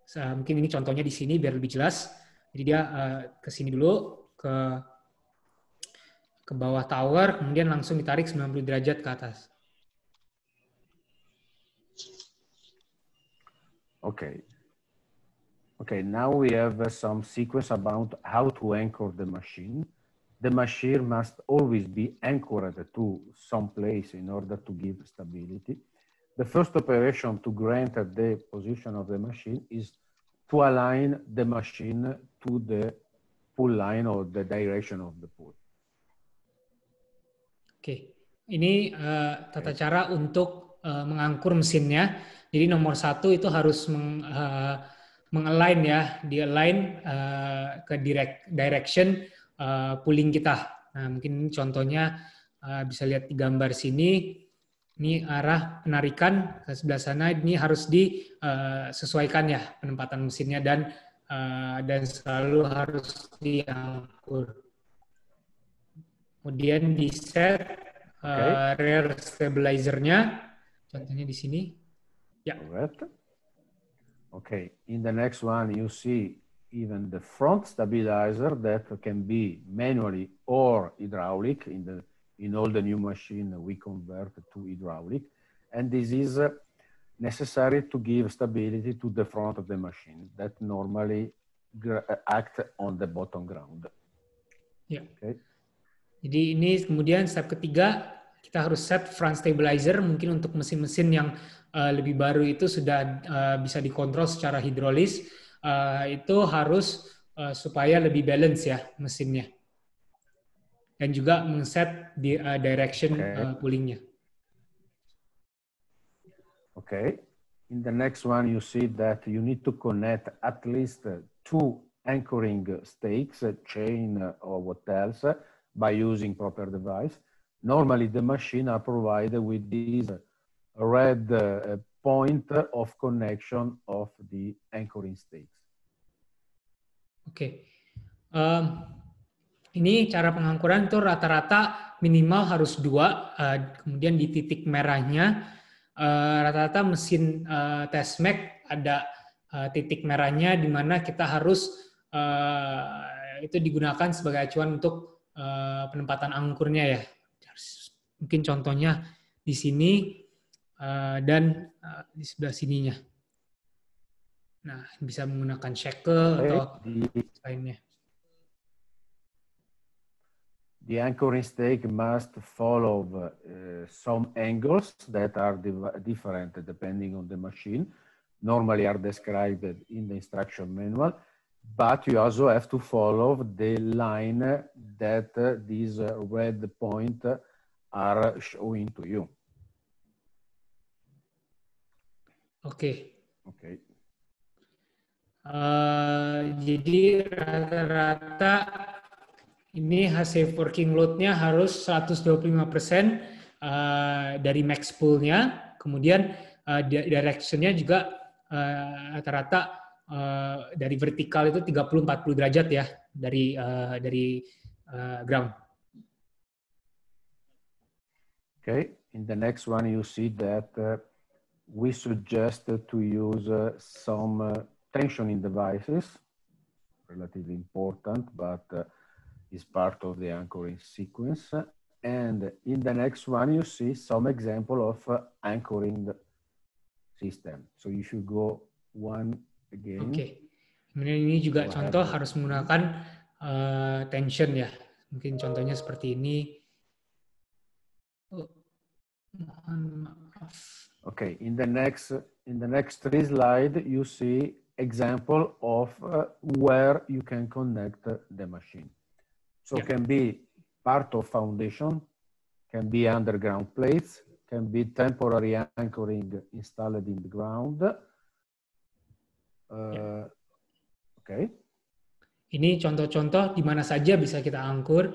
So, mungkin ini contohnya di sini biar lebih jelas. Jadi dia uh, ke sini dulu ke ke bawah tower kemudian langsung ditarik 90 derajat ke atas. Oke, okay. Okay, now we have uh, some sequence about how to anchor the machine. The machine must always be anchored to some place in order to give stability. The first operation to grant the position of the machine is to align the machine to the pull line or the direction of the pull. okay. ini uh, tata cara untuk uh, mengangkur mesinnya. Jadi nomor satu itu harus meng, uh, mengalign ya, di align uh, ke direct direction uh, pooling kita. Nah, mungkin contohnya uh, bisa lihat di gambar sini. Ini arah penarikan ke sebelah sana ini harus disesuaikan ya penempatan mesinnya dan uh, dan selalu harus diangkur. Kemudian di set okay. rear stabilizer-nya contohnya di sini. Ya. Yeah. Okay, in the next one, you see even the front stabilizer that can be manually or hydraulic. In, the, in all the new machine, we convert to hydraulic. And this is uh, necessary to give stability to the front of the machine that normally act on the bottom ground. Yeah. Okay. Jadi ini kemudian step ketiga kita harus set front stabilizer mungkin untuk mesin-mesin yang uh, lebih baru itu sudah uh, bisa dikontrol secara hidrolis uh, itu harus uh, supaya lebih balance ya mesinnya dan juga mengset di uh, direction okay. uh, pullingnya. Okay. In the next one, you see that you need to connect at least two anchoring stakes, a chain or what else, by using proper device normally the machine are provided with this red uh, point of connection of the anchoring stakes. Oke. Okay. Um, ini cara pengangkuran itu rata-rata minimal harus dua, uh, kemudian di titik merahnya e, rata-rata uh, mesin uh, e, mac ada uh, titik merahnya di mana kita harus uh, itu digunakan sebagai acuan untuk uh, penempatan angkurnya ya Mungkin contohnya di sini eh, dan eh, di sebelah sininya. Nah, bisa menggunakan shackle atau lainnya. The anchoring stake must follow uh, eh, some angles that are different depending on the machine. Normally are described in the instruction manual but you also have to follow the line that these red point are showing to you. Oke. Okay. Oke. Okay. Uh, jadi rata-rata ini hasil working load-nya harus 125% uh, dari max pool-nya. Kemudian uh, direction-nya juga uh, rata-rata uh, rata -rata uh, dari vertikal itu 30-40 derajat ya dari uh, dari uh, ground. Okay, in the next one you see that uh, we suggest to use uh, some uh, tensioning devices, relatively important, but uh, is part of the anchoring sequence. And in the next one, you see some example of uh, anchoring system. So you should go one Oke. Okay. ini juga Wah. contoh harus menggunakan uh, tension ya. Mungkin contohnya seperti ini. Oh, mohon Okay, in the next in the next three slide you see example of uh, where you can connect the machine. So yeah. can be part of foundation, can be underground plates, can be temporary anchoring installed in the ground, Ya. Eh, oke. Okay. Ini contoh-contoh di mana saja bisa kita angkur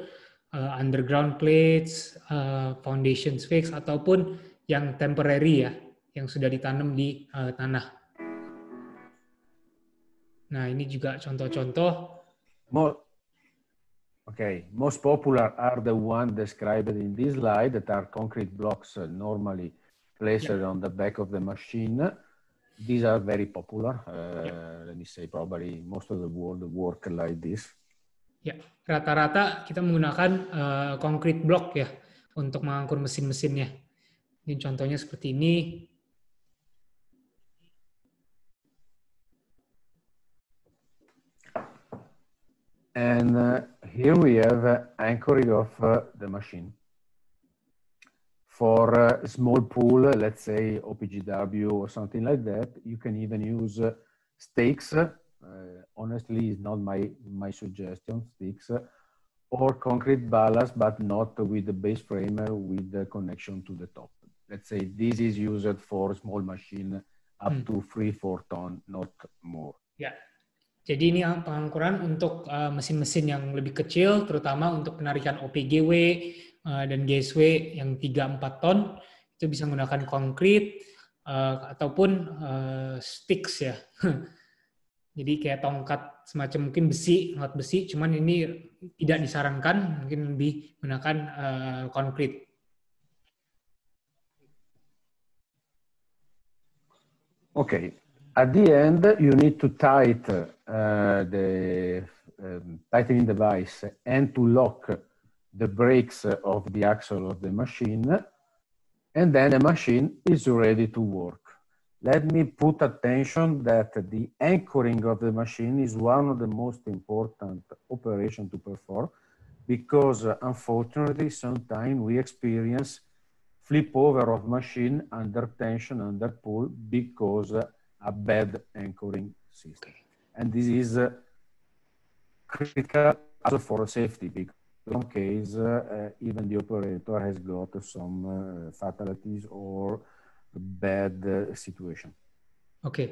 uh, underground plates, uh, eh, foundations fix, ataupun yang temporary ya, yang sudah ditanam di uh, tanah. Nah ini juga contoh-contoh. Oke, okay, most popular are the one described in this slide that are concrete blocks normally placed yeah. on the back of the machine these are very popular. Uh, yeah. Let me say probably most of the world work like this. Ya, rata-rata kita menggunakan uh, concrete block ya untuk mengangkur mesin-mesinnya. Ini contohnya seperti ini. And uh, here we have uh, anchoring of uh, the machine. for a small pool, let's say OPGW or something like that, you can even use uh, stakes. Uh, honestly, is not my, my suggestion, stakes, uh, or concrete ballast, but not with the base frame uh, with the connection to the top. Let's say this is used for small machine up hmm. to three, four ton, not more. Yeah. Jadi ini pengangkuran untuk mesin-mesin uh, mesin -mesin yang lebih kecil, terutama untuk penarikan OPGW, Eh, dan GSW yang 3-4 ton itu bisa menggunakan konkrit uh, ataupun uh, sticks ya. Jadi kayak tongkat semacam mungkin besi, tongkat besi, cuman ini tidak disarankan, mungkin lebih menggunakan uh, Oke, Okay, at the end you need to tight uh, the um, tightening device and to lock the brakes of the axle of the machine, and then the machine is ready to work. Let me put attention that the anchoring of the machine is one of the most important operation to perform because uh, unfortunately sometimes we experience flip over of machine under tension, under pull because uh, a bad anchoring system. And this is uh, critical also for safety because long case, uh, even the operator has got some uh, fatalities or bad uh, situation. Oke, okay.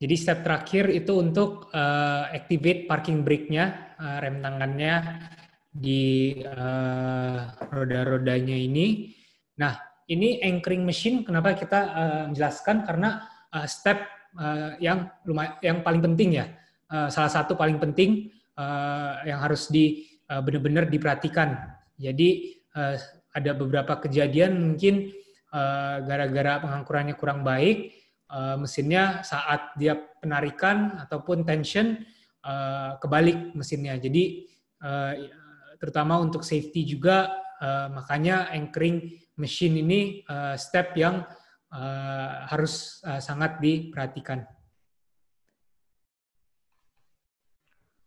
jadi step terakhir itu untuk uh, activate parking brake-nya, uh, rem tangannya di uh, roda-rodanya ini. Nah, ini anchoring machine. Kenapa kita uh, menjelaskan? Karena uh, step uh, yang lumayan, yang paling penting ya, uh, salah satu paling penting uh, yang harus di Eh, benar-benar diperhatikan. Jadi eh, ada beberapa kejadian mungkin eh, gara-gara pengangkurannya kurang baik, mesinnya saat dia penarikan ataupun tension kebalik mesinnya. Jadi terutama untuk safety juga makanya anchoring mesin ini step yang harus sangat diperhatikan.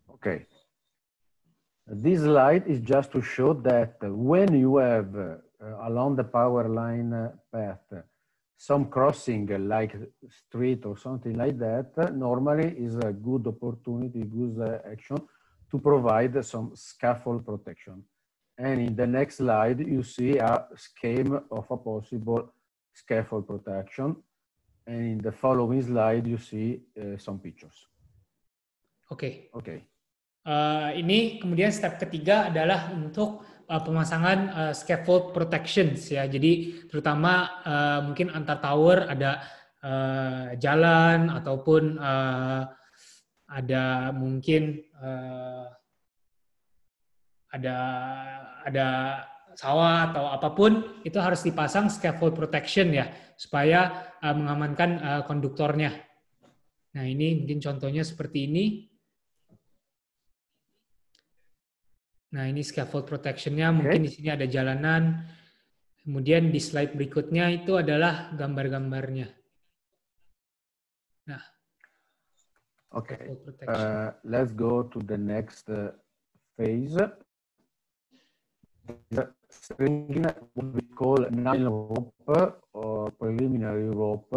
Oke, This slide is just to show that when you have uh, along the power line uh, path some crossing uh, like street or something like that, uh, normally is a good opportunity, good action to provide some scaffold protection. And in the next slide, you see a scheme of a possible scaffold protection. And in the following slide, you see uh, some pictures. Okay. Okay. Eh, ini kemudian step ketiga adalah untuk uh, pemasangan uh, scaffold protections ya. Jadi terutama uh, mungkin antar tower ada uh, jalan ataupun uh, ada mungkin uh, ada ada sawah atau apapun itu harus dipasang scaffold protection ya supaya uh, mengamankan uh, konduktornya. Nah, ini mungkin contohnya seperti ini. Nah, ini scaffold protection-nya okay. mungkin di sini ada jalanan. Kemudian di slide berikutnya itu adalah gambar-gambarnya. Nah. Oke. Okay. Uh, eh, let's go to the next eh, phase. The string will be called nylon rope eh, or preliminary rope.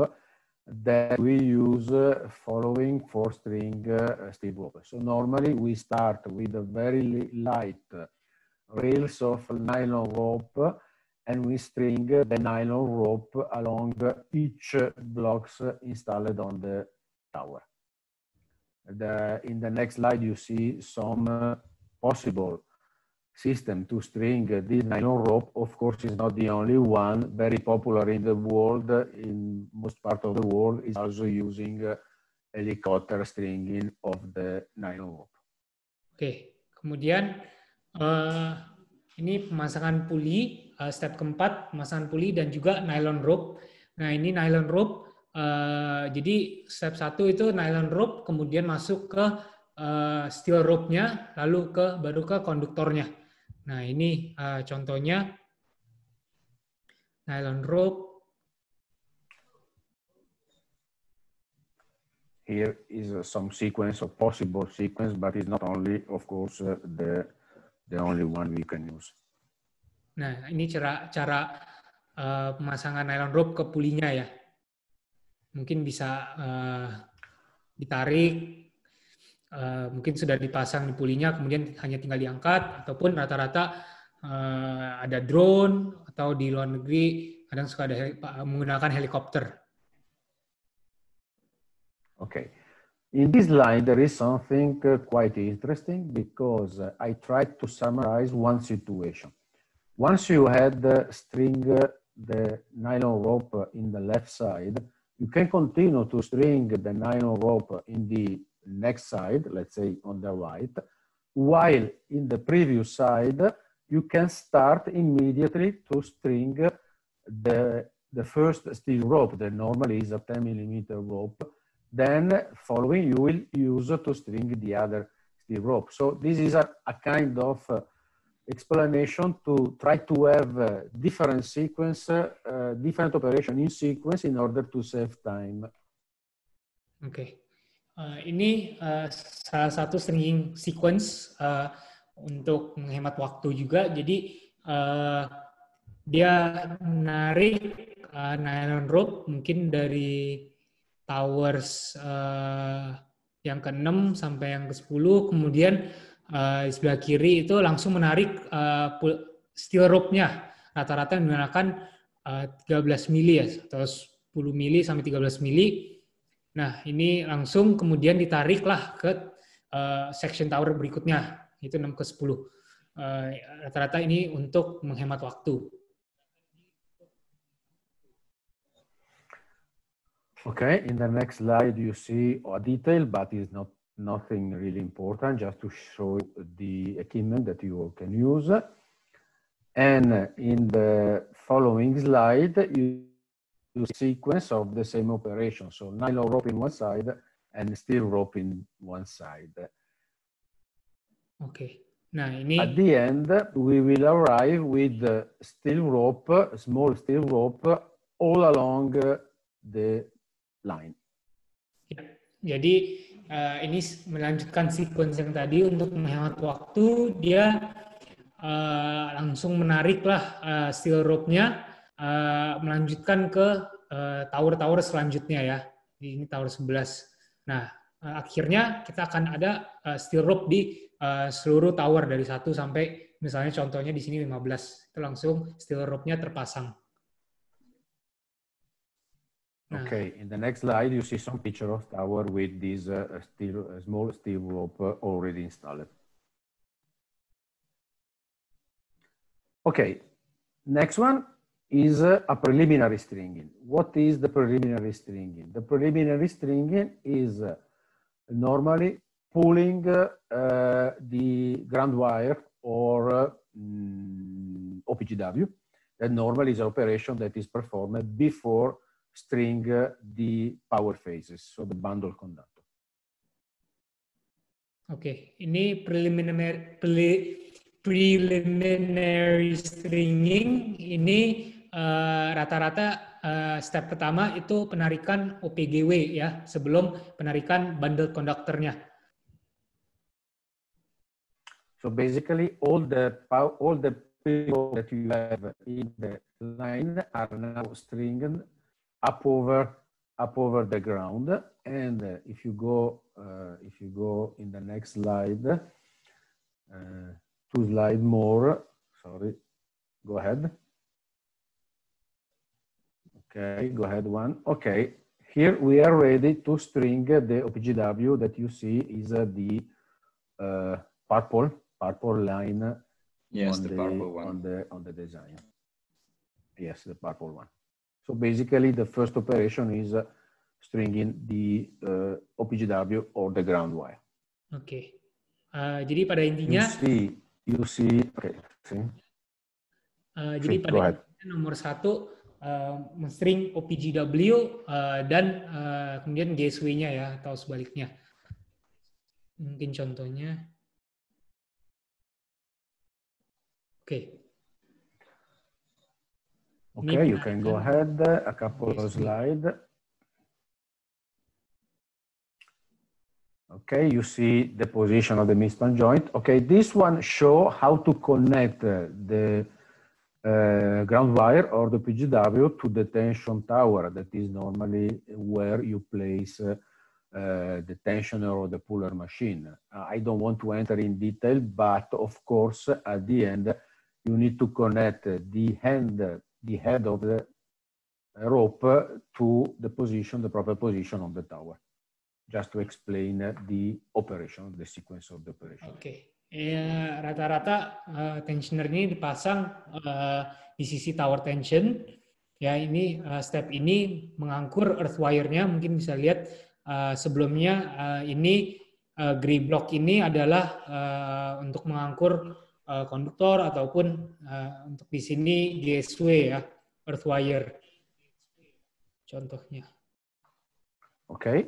that we use uh, following four string uh, rope. So normally we start with a very light uh, rails of nylon rope uh, and we string the nylon rope along each blocks installed on the tower. The, in the next slide, you see some uh, possible system to string this nylon rope, of course, is not the only one. Very popular in the world, in most part of the world, is also using uh, helicopter stringing of the nylon rope. Oke, okay. kemudian uh, ini pemasangan puli, uh, eh, step keempat, pemasangan puli dan juga nylon rope. Nah, ini nylon rope, uh, jadi step satu itu nylon rope, kemudian masuk ke uh, steel rope-nya, lalu ke baru ke konduktornya. Nah, ini uh, contohnya nylon rope. Here is uh, some sequence of possible sequence, but it's not only, of course, uh, the the only one we can use. Nah, ini cara cara uh, pemasangan nylon rope ke pulinya ya. Mungkin bisa uh, ditarik Eh, mungkin sudah dipasang di pulinya kemudian hanya tinggal diangkat ataupun rata-rata uh, ada drone atau di luar negeri kadang suka ada heli menggunakan helikopter. Okay. In this line, there is something uh, quite interesting because uh, I tried to summarize one situation. Once you had the string uh, the nylon rope in the left side, you can continue to string the nylon rope in the next side, let's say on the right, while in the previous side, you can start immediately to string the, the first steel rope that normally is a 10 millimeter rope. Then following you will use to string the other steel rope. So this is a, a kind of uh, explanation to try to have uh, different sequence, uh, different operation in sequence in order to save time. Okay. Eh, ini uh, salah satu stringing sequence uh, untuk menghemat waktu juga. Jadi uh, dia menarik uh, nylon rope mungkin dari towers uh, yang ke-6 sampai yang ke-10. Kemudian uh, di sebelah kiri itu langsung menarik uh, steel rope-nya. Rata-rata menggunakan uh, 13 mili ya, atau 10 mili sampai 13 mili Nah, ini langsung kemudian ditariklah ke uh, section tower berikutnya, itu 6 ke 10. rata eh, rata-rata ini untuk menghemat waktu. Okay, in the next slide you see a detail, but it's not nothing really important, just to show the equipment that you all can use. And in the following slide, you sequence of the same operation. So nylon rope in one side and steel rope in one side. Okay. Nah, ini... At the end, we will arrive with the steel rope, small steel rope, all along the line. Ya. Jadi uh, ini melanjutkan sequence yang tadi untuk menghemat waktu, dia uh, langsung menariklah uh, steel rope-nya uh, melanjutkan ke eh, tower-tower selanjutnya ya. Ini tower 11. Nah, eh, akhirnya kita akan ada steel rope di seluruh tower dari 1 sampai misalnya contohnya di sini 15. Itu langsung steel rope-nya terpasang. Nah. Okay, in the next slide you see some picture of tower with this uh, steel, uh, small steel rope uh, already installed. Okay, next one is a preliminary stringing. What is the preliminary stringing? The preliminary stringing is uh, normally pulling uh, the ground wire or uh, mm, OPGW. That normally is an operation that is performed before string uh, the power phases, so the bundle conductor. Okay, ini preliminary preliminary stringing ini Eh, rata-rata uh, uh, step pertama itu penarikan OPGW ya sebelum penarikan bundle konduktornya. So basically all the all the people that you have in the line are now stringed up over up over the ground and uh, if you go uh, if you go in the next slide uh, two slide more sorry go ahead Okay, go ahead one. Okay, here we are ready to string the OPGW that you see is uh, the uh, purple purple line. Yes, the, the, purple one on the on the design. Yes, the purple one. So basically, the first operation is uh, stringing the uh, OPGW or the ground wire. Okay. Uh, jadi pada intinya. You see, you see. Okay. See. Uh, jadi pada intinya nomor satu uh, OPGW uh, dan uh, kemudian GSW-nya ya atau sebaliknya. Mungkin contohnya. Oke. Okay. Okay, you can go ahead eh, a couple of slides. Okay, you see the position of the mispan joint. Okay, this one show how to connect eh, the Uh, ground wire or the PGW to the tension tower. That is normally where you place uh, uh, the tensioner or the puller machine. Uh, I don't want to enter in detail, but of course, at the end, you need to connect the hand, the head of the rope to the position, the proper position on the tower, just to explain the operation, the sequence of the operation. Okay. Iya, rata-rata uh, tensioner ini dipasang uh, di sisi tower tension. Ya ini uh, step ini mengangkur earth wire-nya. Mungkin bisa lihat uh, sebelumnya uh, ini uh, block ini adalah uh, untuk mengangkur uh, konduktor ataupun uh, untuk di sini GSW ya earth wire. Contohnya. Oke. Okay.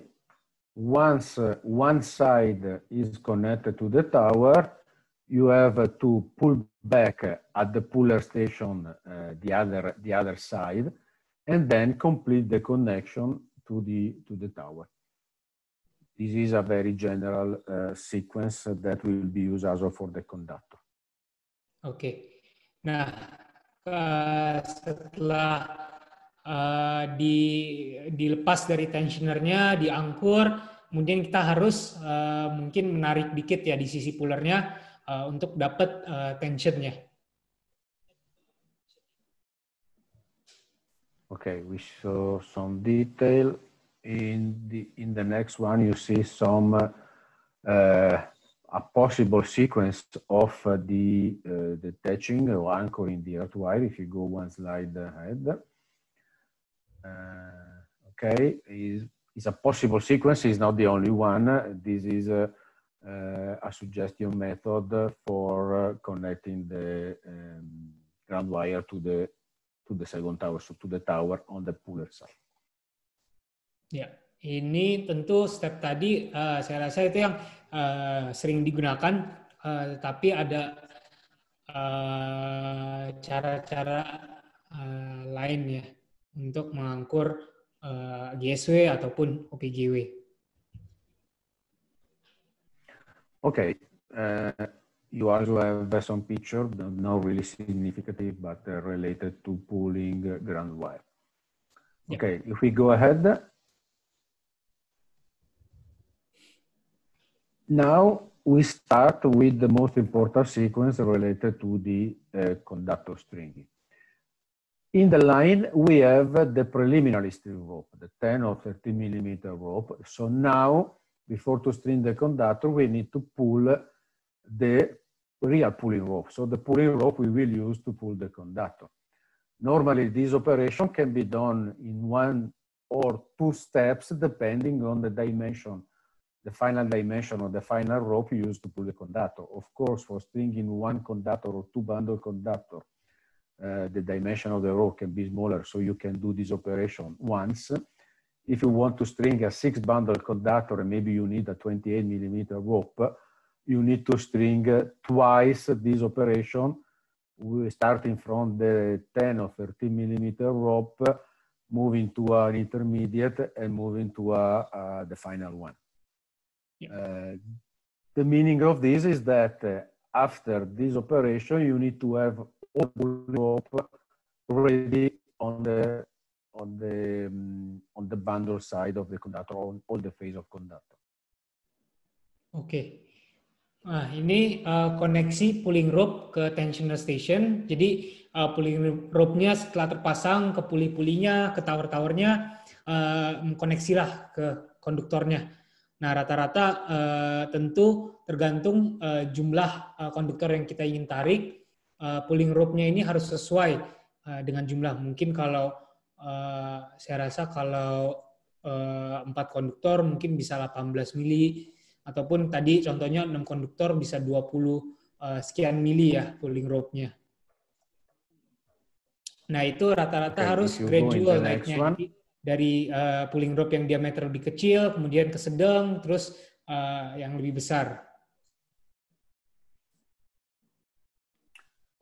once uh, one side is connected to the tower, you have to pull back at the puller station uh, the other the other side, and then complete the connection to the to the tower. This is a very general uh, sequence that will be used also for the conductor. Okay. Now, uh, setelah uh, di dilepas dari tensionernya, diangkur, kemudian kita harus uh, mungkin menarik dikit ya di sisi pullernya uh, eh, untuk dapat uh, tensionnya. Okay, we show some detail. In the in the next one, you see some uh, a possible sequence of uh, the uh, detaching or anchoring the earth wire. If you go one slide ahead. Uh, okay, is, is a possible sequence, is not the only one. This is a, uh, uh, a suggestion method for connecting the um, ground wire to the to the second tower, so to the tower on the puller side. Yeah, ini tentu step tadi uh, saya rasa itu yang uh, sering digunakan, uh, tapi ada cara-cara uh, uh, lain ya. untuk mengangkur uh, eh, GSW ataupun OPGW. Okay, uh, you also have some picture, not really significant, but uh, related to pooling uh, wire. Okay, yeah. if we go ahead. Now we start with the most important sequence related to the uh, conductor stringing. In the line, we have the preliminary string rope, the 10 or 30 millimeter rope. So now, before to string the conductor, we need to pull the real pulling rope. So the pulling rope we will use to pull the conductor. Normally, this operation can be done in one or two steps, depending on the dimension, the final dimension or the final rope used to pull the conductor. Of course, for stringing one conductor or two bundle conductor uh, the dimension of the row can be smaller, so you can do this operation once. If you want to string a six bundle conductor, and maybe you need a 28 millimeter rope, you need to string uh, twice this operation, we starting from the 10 or 13 millimeter rope, moving to an intermediate and moving to a, the final one. Yeah. Uh, the meaning of this is that uh, after this operation, you need to have all ready on the on the um, on the bundle side of the conductor on all the phase of conductor. Oke. Okay. Nah, ini uh, koneksi pulling rope ke tensioner station. Jadi uh, pulling rope-nya setelah terpasang ke puli-pulinya, ke tower-towernya, uh, mengkoneksilah ke konduktornya. Nah, rata-rata uh, tentu tergantung uh, jumlah uh, konduktor yang kita ingin tarik uh, eh, pulling rope-nya ini harus sesuai uh, dengan jumlah. Mungkin kalau uh, saya rasa kalau empat uh, konduktor mungkin bisa 18 mili ataupun tadi contohnya 6 konduktor bisa 20 uh, sekian mili ya pulling rope-nya. Nah, itu rata-rata okay, harus gradual naiknya dari uh, pulling rope yang diameter lebih kecil, kemudian ke sedang, terus uh, yang lebih besar.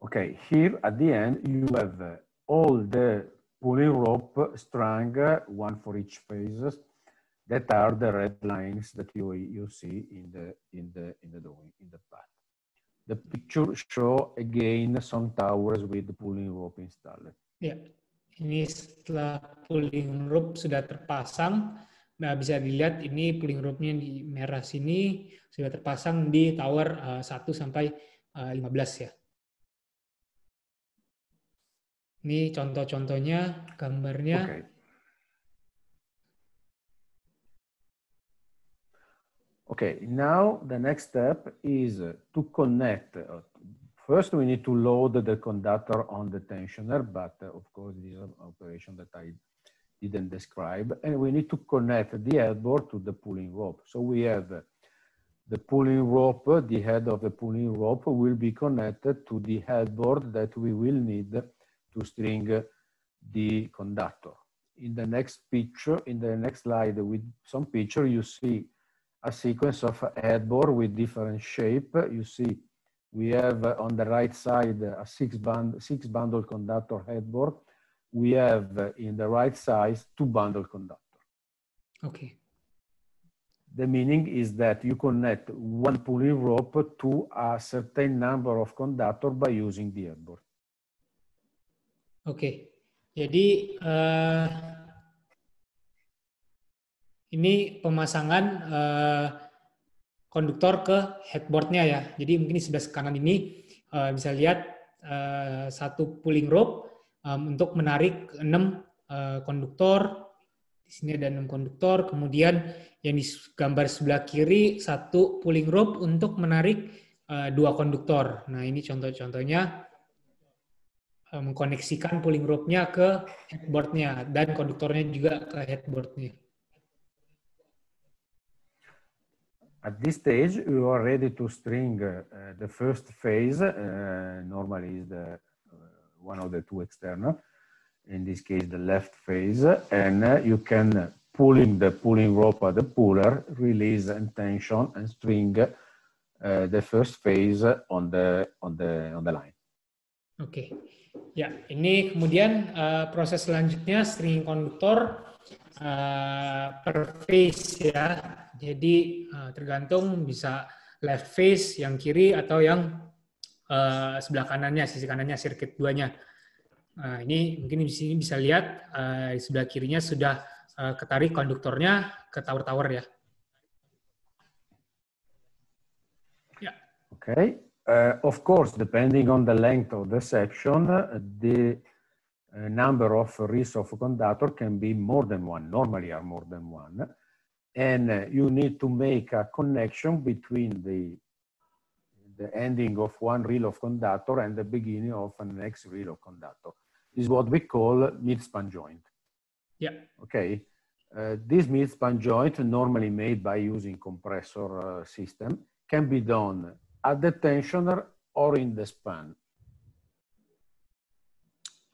Okay, here at the end, you have uh, all the pulling rope strung, one for each phase, that are the red lines that you, you see in the, in the, in the drawing, in the path. The picture show again some towers with the pulling rope installed. Yeah, ini setelah pulling rope sudah terpasang, nah bisa dilihat ini pulling rope-nya di merah sini sudah terpasang di tower uh, eh, 1 sampai uh, eh, 15 ya. Ini contoh-contohnya, gambarnya. Okay. Okay, now the next step is to connect. First, we need to load the conductor on the tensioner, but of course, this is an operation that I didn't describe. And we need to connect the headboard to the pulling rope. So we have the pulling rope, the head of the pulling rope will be connected to the headboard that we will need to string the conductor. In the next picture, in the next slide with some picture, you see a sequence of headboard with different shape. You see we have on the right side a six band, six bundle conductor headboard. We have in the right size two bundle conductor. Okay. The meaning is that you connect one pulley rope to a certain number of conductor by using the headboard. Oke, jadi uh, ini pemasangan uh, konduktor ke headboardnya ya. Jadi mungkin di sebelah kanan ini uh, bisa lihat uh, satu pulling rope um, untuk menarik enam uh, konduktor. Di sini ada enam konduktor. Kemudian yang di gambar sebelah kiri satu pulling rope untuk menarik uh, dua konduktor. Nah ini contoh-contohnya Eh, mengkoneksikan pulling rope-nya ke headboard-nya dan konduktornya juga ke headboard-nya. At this stage, you are ready to string uh, the first phase, uh, normally is the, uh, one of the two external, in this case the left phase, and uh, you can pulling the pulling rope at the puller, release and tension and string uh, the first phase on the on the on the line. Okay. Ya, ini kemudian uh, proses selanjutnya string konduktor uh, eh, per face ya. Jadi uh, tergantung bisa left face yang kiri atau yang uh, sebelah kanannya, sisi kanannya sirkuit duanya. Uh, ini mungkin di sini bisa lihat uh, di sebelah kirinya sudah uh, ketarik konduktornya ke tower-tower ya. Ya. Oke. Okay. Uh, of course, depending on the length of the section, uh, the uh, number of risks of conductor can be more than one, normally are more than one. And uh, you need to make a connection between the, the ending of one reel of conductor and the beginning of the next reel of conductor. Is what we call mid span joint. Yeah. Okay. Uh, this mid span joint, normally made by using compressor uh, system, can be done at the tensioner or in the span.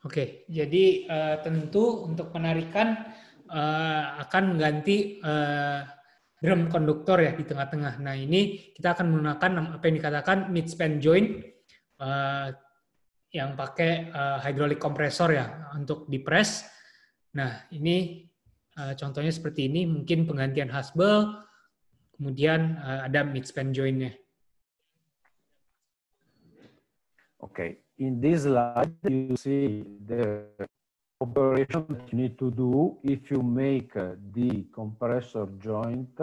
Oke, jadi uh, tentu untuk penarikan uh, akan mengganti uh, drum konduktor ya di tengah-tengah. Nah ini kita akan menggunakan apa yang dikatakan mid span joint uh, yang pakai uh, hydraulic compressor ya untuk dipres. Nah ini uh, contohnya seperti ini, mungkin penggantian hasbel, kemudian uh, ada mid span jointnya. Okay, in this slide, you see the operation that you need to do if you make the compressor joint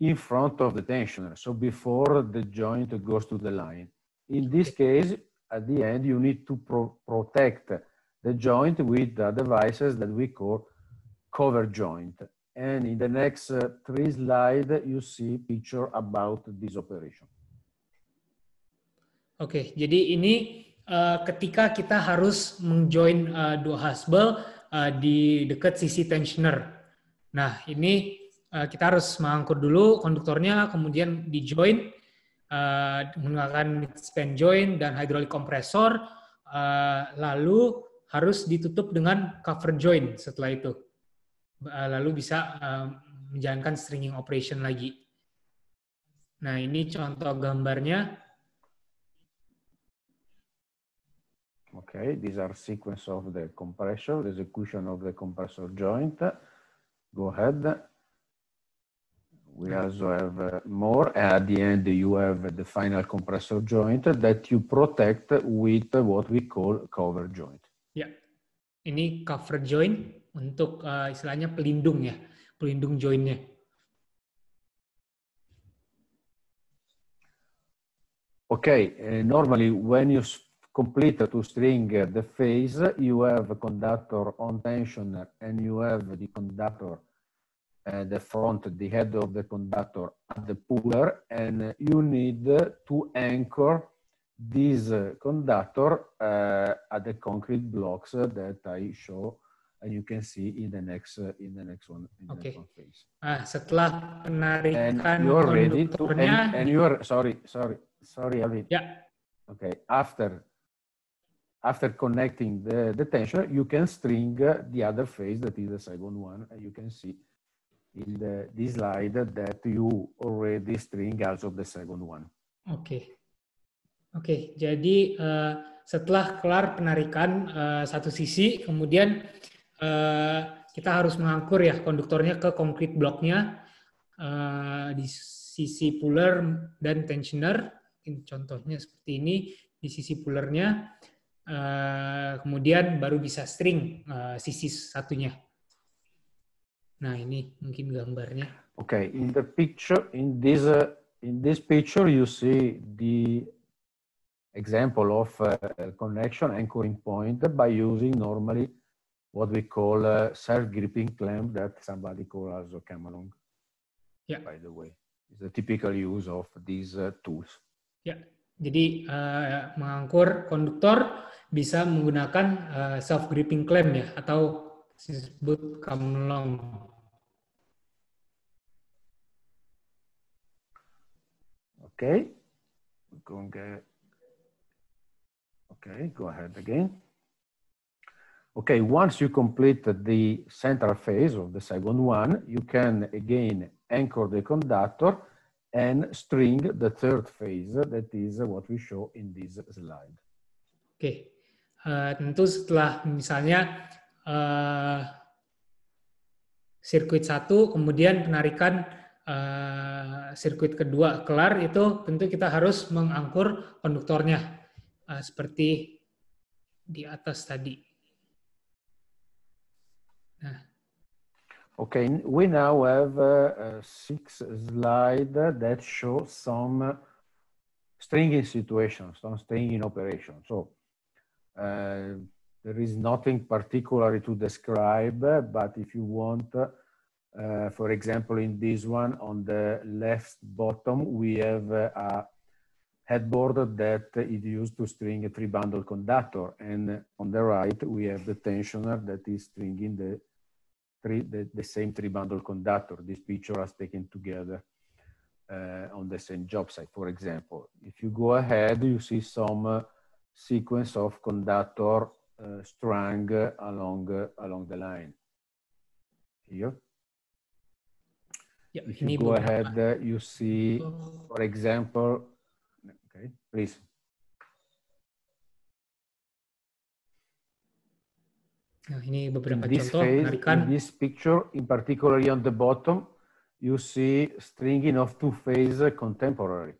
in front of the tensioner, so before the joint goes to the line. In this case, at the end, you need to pro protect the joint with the devices that we call cover joint. And in the next uh, three slides, you see picture about this operation. Oke, jadi ini uh, ketika kita harus mengjoin uh, dua hasbel uh, di dekat sisi tensioner. Nah, ini uh, kita harus mengangkut dulu konduktornya, kemudian dijoin uh, menggunakan span join dan hydraulic kompresor, uh, lalu harus ditutup dengan cover join setelah itu. lalu bisa menjalankan stringing operation lagi. Nah, ini contoh gambarnya Okay, these are sequence of the compressor, the execution of the compressor joint. Go ahead. We also have uh, more. At the end, you have the final compressor joint that you protect with what we call cover joint. Yeah, ini cover joint untuk uh, istilahnya pelindung ya, pelindung jointnya. Okay, uh, normally when you complete two string the phase, you have a conductor on tensioner and you have the conductor at the front, the head of the conductor at the puller, and you need to anchor this conductor uh, at the concrete blocks that I show and you can see in the next uh, in the next one in okay. the next one phase. Ah, setelah penarikan and you're ready to and, and you're sorry sorry sorry Alvin. Yeah. Okay, after after connecting the, the tensioner, you can string uh, the other phase, that is the second one. And you can see in the, this slide that you already string also the second one. Okay. okay, jadi uh, setelah kelar penarikan uh, satu sisi, kemudian uh, kita harus mengangkur ya konduktornya ke konkret bloknya uh, di sisi puller dan tensioner. Ini Contohnya seperti ini di sisi pullernya. Eh, kemudian baru bisa string eh, sisi satunya. Nah ini mungkin gambarnya. Oke, okay, in the picture, in this uh, in this picture you see the example of uh, connection anchoring point by using normally what we call a self-gripping clamp that somebody as a camelong. Yeah. By the way, it's a typical use of these uh, tools. Yeah. Jadi uh, mengangkur konduktor bisa menggunakan uh, eh, self gripping clamp ya atau disebut kamlong. Oke. Okay. Going get... Okay, go ahead again. Okay, once you complete the central phase of the second one, you can again anchor the conductor and string the third phase. That is what we show in this slide. Okay, Eh, tentu setelah misalnya eh, sirkuit satu, kemudian penarikan eh, sirkuit kedua kelar itu tentu kita harus mengangkur konduktornya seperti di atas tadi. Nah. Okay, we now have uh, six slide that show some stringing situations, some stringing operations. So Uh, there is nothing particularly to describe, but if you want, uh, for example, in this one on the left bottom, we have uh, a headboard that it used to string a three bundle conductor. And on the right, we have the tensioner that is stringing the, three, the, the same three bundle conductor. This picture is taken together uh, on the same job site, for example. If you go ahead, you see some uh, sequence of conductor uh, along uh, along the line. Here. Yeah, if you go ahead, uh, you see, for example, okay, please. this, phase, in this picture, in particularly on the bottom, you see stringing of two phase contemporary.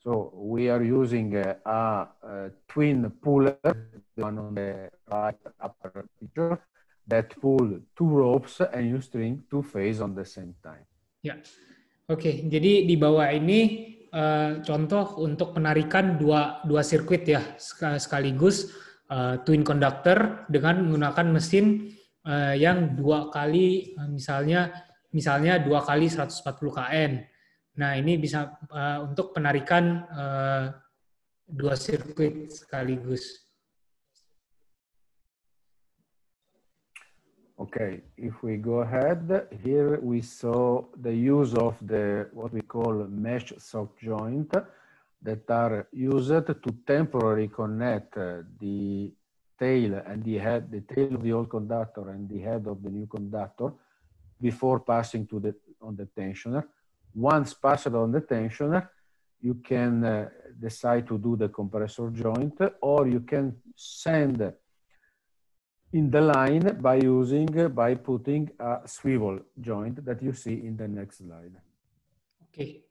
So we are using a, a, a twin puller, the one on the right upper picture, that pull two ropes and you string two phase on the same time. yeah. oke. Okay. Jadi di bawah ini uh, contoh untuk penarikan dua dua sirkuit ya sekaligus uh, twin conductor dengan menggunakan mesin uh, yang dua kali misalnya misalnya dua kali 140 kN Nah, ini bisa uh, untuk penarikan uh, dua sirkuit sekaligus. Okay, if we go ahead, here we saw the use of the what we call mesh soft joint that are used to temporarily connect uh, the tail and the head, the tail of the old conductor and the head of the new conductor before passing to the on the tensioner. Once passed on the tensioner, you can uh, decide to do the compressor joint or you can send in the line by using, by putting a swivel joint that you see in the next slide. Okay.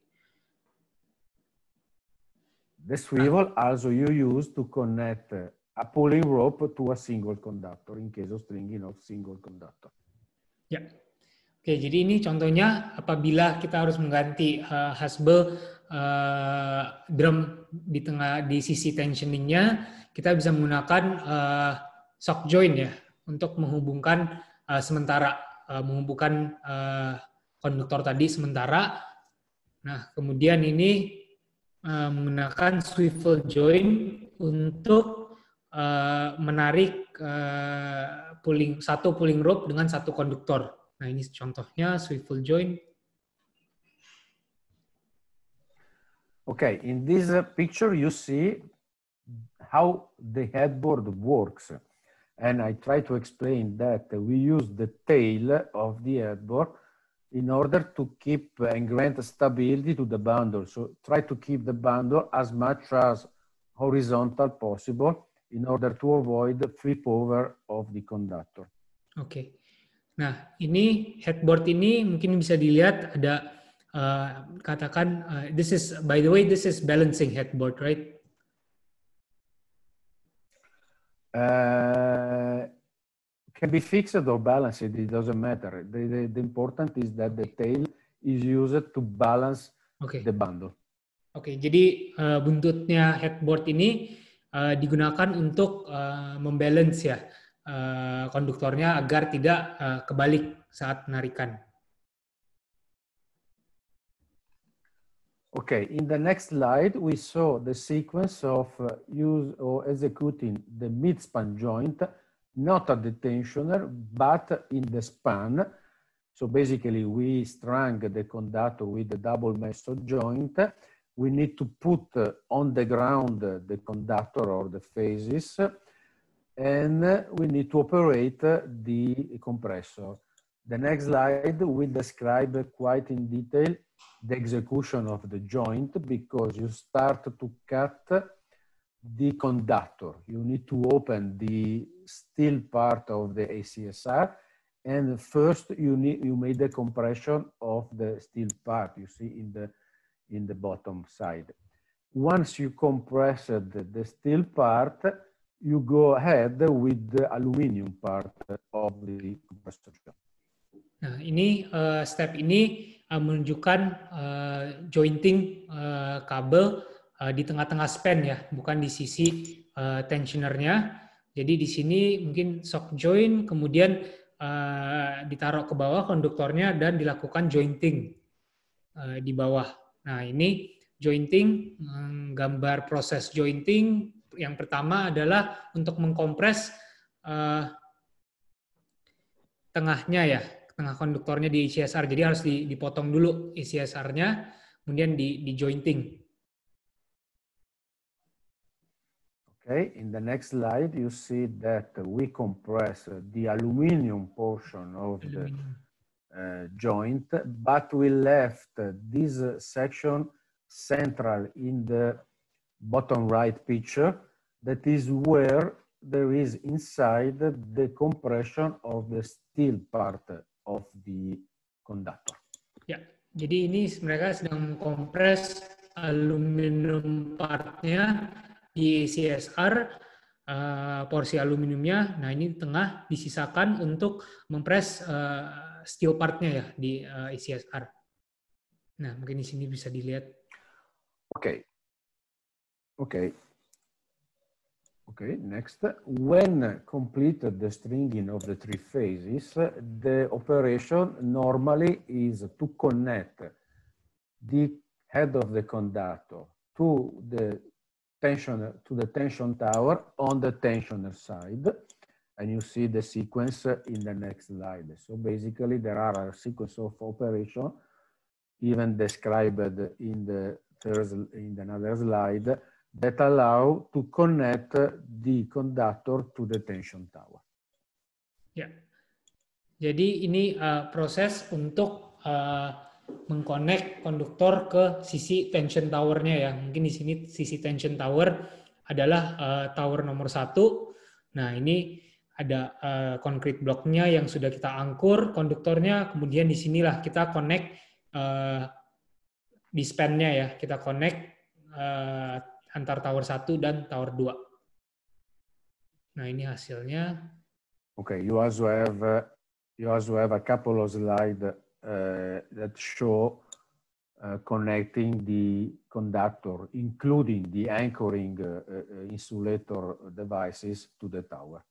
The swivel also you use to connect a pulling rope to a single conductor in case of stringing of single conductor. Yeah. Oke, jadi ini contohnya apabila kita harus mengganti uh, hasbel uh, drum di tengah di sisi tensioningnya, kita bisa menggunakan uh, shock joint ya untuk menghubungkan uh, sementara uh, menghubungkan uh, konduktor tadi sementara. Nah, kemudian ini uh, menggunakan swivel joint untuk uh, menarik uh, pulling satu pulling rope dengan satu konduktor. Chinese Chantohyas, we will join. Okay, in this uh, picture you see how the headboard works. And I try to explain that we use the tail of the headboard in order to keep and grant stability to the bundle. So try to keep the bundle as much as horizontal possible in order to avoid the flip over of the conductor. Okay. Nah, ini headboard ini mungkin bisa dilihat ada uh, katakan uh, this is by the way this is balancing headboard, right? Uh, can be fixed or balanced. It doesn't matter. The, the, the important is that the tail is used to balance okay. the bundle. Oke, okay, jadi uh, buntutnya headboard ini uh, digunakan untuk uh, membalance ya Eh, konduktornya agar tidak eh, kebalik saat penarikan. Okay, in the next slide, we saw the sequence of uh, use or executing the mid span joint, not at the tensioner, but in the span. So basically, we strung the conductor with the double mesh joint. We need to put uh, on the ground uh, the conductor or the phases. and we need to operate the compressor. The next slide will describe quite in detail the execution of the joint because you start to cut the conductor. You need to open the steel part of the ACSR and first you need you made the compression of the steel part you see in the in the bottom side. Once you compressed the steel part, you go ahead with the aluminium part of the compressor Nah, ini uh, step ini uh, menunjukkan uh, jointing uh, kabel uh, di tengah-tengah span ya, bukan di sisi uh, tensionernya. Jadi di sini mungkin shock join, kemudian uh, ditaruh ke bawah konduktornya dan dilakukan jointing uh, di bawah. Nah, ini jointing, um, gambar proses jointing yang pertama adalah untuk mengkompres uh, tengahnya ya, tengah konduktornya di ICSR. Jadi harus dipotong dulu ICSR-nya, kemudian di, di jointing. Okay, in the next slide, you see that we compress the aluminum portion of the uh, joint, but we left this section central in the bottom right picture That is where there is inside the compression of the steel part of the conductor. Ya, jadi ini mereka sedang mengkompres aluminium partnya di CSR uh, eh, porsi aluminiumnya. Nah ini tengah disisakan untuk mempres uh, steel partnya ya di uh, eh, CSR. Nah mungkin di sini bisa dilihat. Oke, okay. oke. Okay. Okay, next. When completed the stringing of the three phases, the operation normally is to connect the head of the conductor to the tension to the tension tower on the tensioner side. And you see the sequence in the next slide. So basically there are a sequence of operation even described in the first, in another slide that allow to connect the conductor to the tension tower. Ya. Jadi ini uh, proses untuk uh, eh, mengkonek konduktor ke sisi tension towernya ya. Mungkin di sini sisi tension tower adalah uh, tower nomor satu. Nah ini ada uh, concrete blocknya yang sudah kita angkur konduktornya. Kemudian di sinilah kita connect uh, dispennya ya. Kita connect uh, antar tower 1 dan tower 2. Nah, ini hasilnya. Oke, okay, you also have uh, you also have a couple of slide uh, that show uh, connecting the conductor, including the anchoring uh, uh, uh insulator devices to the tower.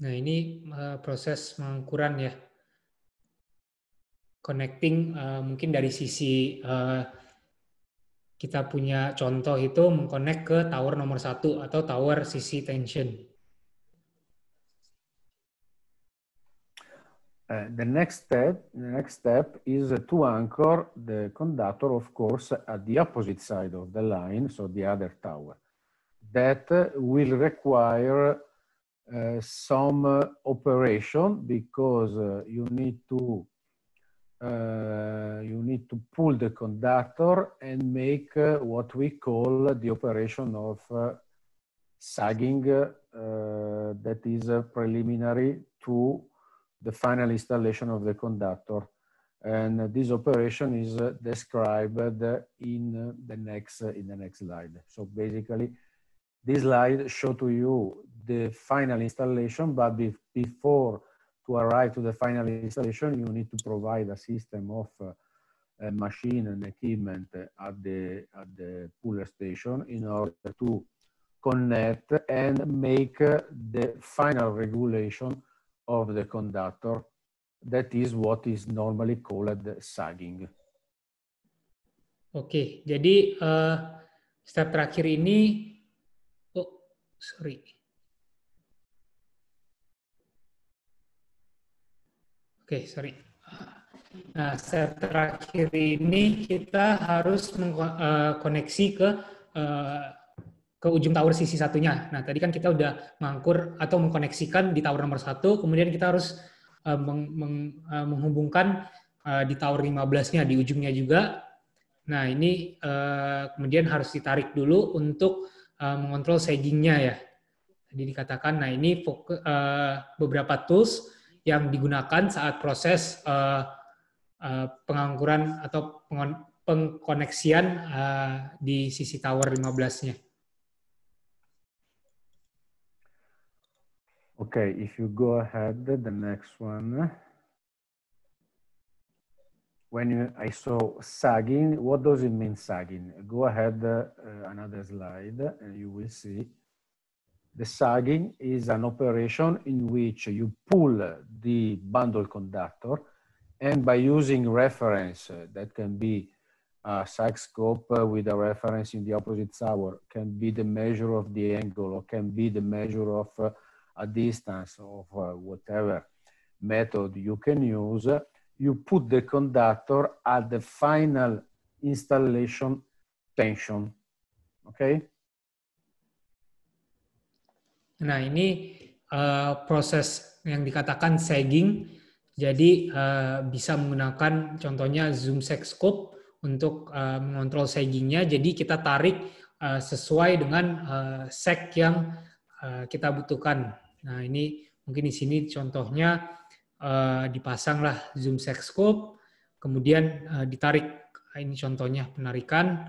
Nah, ini eh, proses mengukuran ya. Connecting eh, mungkin dari sisi eh, kita punya contoh itu mengkonek ke tower nomor satu atau tower sisi tension. Uh, the next step, the next step is to anchor the conductor, of course, at the opposite side of the line, so the other tower. That will require some uh, operation because uh, you need to uh, you need to pull the conductor and make what we call the operation of sagging that is preliminary to the final installation of the conductor. And this operation is described in the next in the next slide. So basically, this slide show to you the final installation, but be before to arrive to the final installation, you need to provide a system of uh, a machine and equipment at the, at the puller station in order to connect and make uh, the final regulation of the conductor. That is what is normally called sagging. okay, jadi uh, step terakhir ini, oh sorry, Oke, okay, sorry. Nah, step terakhir ini kita harus mengkoneksi eh, ke eh, ke ujung tower sisi satunya. Nah, tadi kan kita udah mengangkur atau mengkoneksikan di tower nomor satu, kemudian kita harus eh, meng, meng, menghubungkan di tower 15-nya, di ujungnya juga. Nah, ini kemudian harus ditarik dulu untuk mengontrol sagging-nya ya. Tadi dikatakan, nah ini beberapa tools yang digunakan saat proses uh, eh, uh, eh, pengangkuran atau pengkoneksian uh, di sisi tower 15-nya. Okay, if you go ahead, the next one. When you, I saw sagging, what does it mean sagging? Go ahead, uh, another slide, and you will see The sagging is an operation in which you pull the bundle conductor and by using reference that can be a sag scope with a reference in the opposite hour, can be the measure of the angle or can be the measure of uh, a distance of uh, whatever method you can use, you put the conductor at the final installation tension, okay? Nah ini uh, proses yang dikatakan sagging, jadi uh, bisa menggunakan contohnya zoom sex scope untuk uh, mengontrol saggingnya. Jadi kita tarik uh, sesuai dengan uh, sag yang uh, kita butuhkan. Nah ini mungkin di sini contohnya uh, dipasanglah zoom sex scope, kemudian uh, ditarik. Ini contohnya penarikan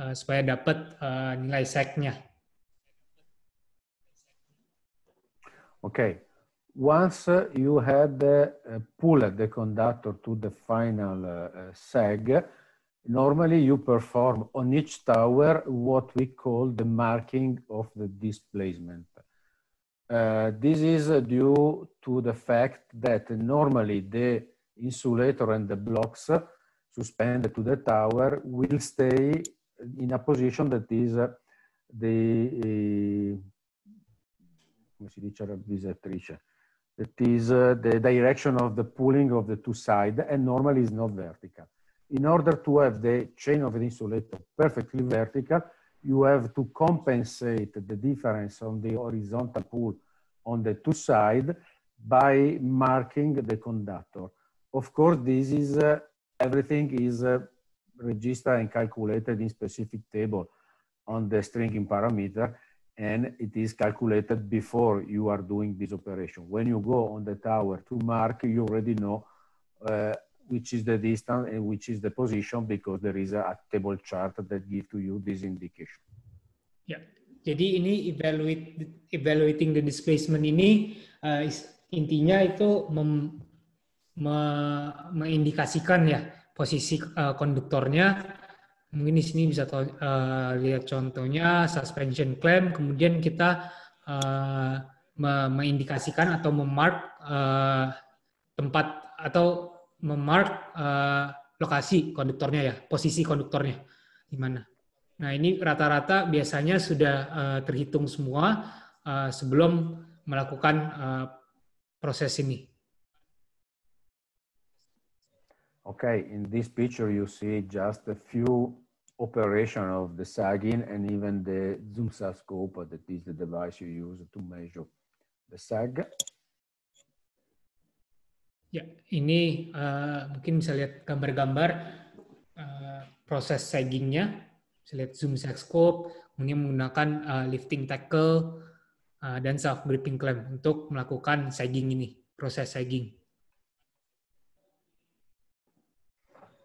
uh, supaya dapat uh, nilai segnya. Okay, once uh, you had uh, pulled the conductor to the final uh, sag, normally you perform on each tower what we call the marking of the displacement. Uh, this is due to the fact that normally the insulator and the blocks suspended to the tower will stay in a position that is the come si dice bisectrice. That is uh, the direction of the pulling of the two sides and normally is not vertical. In order to have the chain of an insulator perfectly vertical, you have to compensate the difference on the horizontal pull on the two sides by marking the conductor. Of course, this is uh, everything is uh, registered and calculated in specific table on the stringing parameter and it is calculated before you are doing this operation. When you go on the tower to mark, you already know uh, which is the distance and which is the position because there is a, table chart that gives to you this indication. yeah. jadi ini evaluate, evaluating the displacement ini uh, intinya itu mem, me, mengindikasikan ya posisi uh, konduktornya Mungkin di sini bisa to, uh, eh, lihat contohnya suspension claim, kemudian kita uh, me atau memark uh, tempat atau memark uh, lokasi konduktornya ya, posisi konduktornya di mana. Nah ini rata-rata biasanya sudah uh, terhitung semua uh, sebelum melakukan uh, proses ini. Okay, in this picture you see just a few operation of the sagging and even the ZoomSat scope, that is the device you use to measure the sag. Ya, ini uh, mungkin bisa lihat gambar-gambar uh, proses saggingnya. Bisa lihat zoom sag scope, kemudian menggunakan uh, lifting tackle uh, dan self gripping clamp untuk melakukan sagging ini, proses sagging.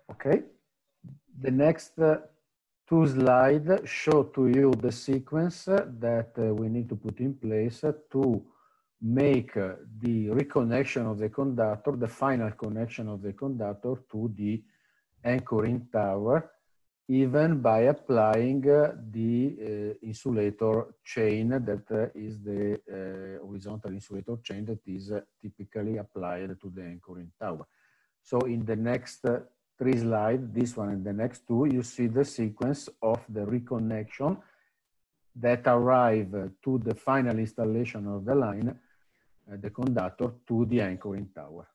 Oke. Okay. The next uh, two slides show to you the sequence that uh, we need to put in place to make uh, the reconnection of the conductor, the final connection of the conductor to the anchoring tower, even by applying uh, the uh, insulator chain that uh, is the uh, horizontal insulator chain that is typically applied to the anchoring tower. So in the next three slides, this one and the next two, you see the sequence of the reconnection that arrive to the final installation of the line, uh, the conductor to the anchoring tower.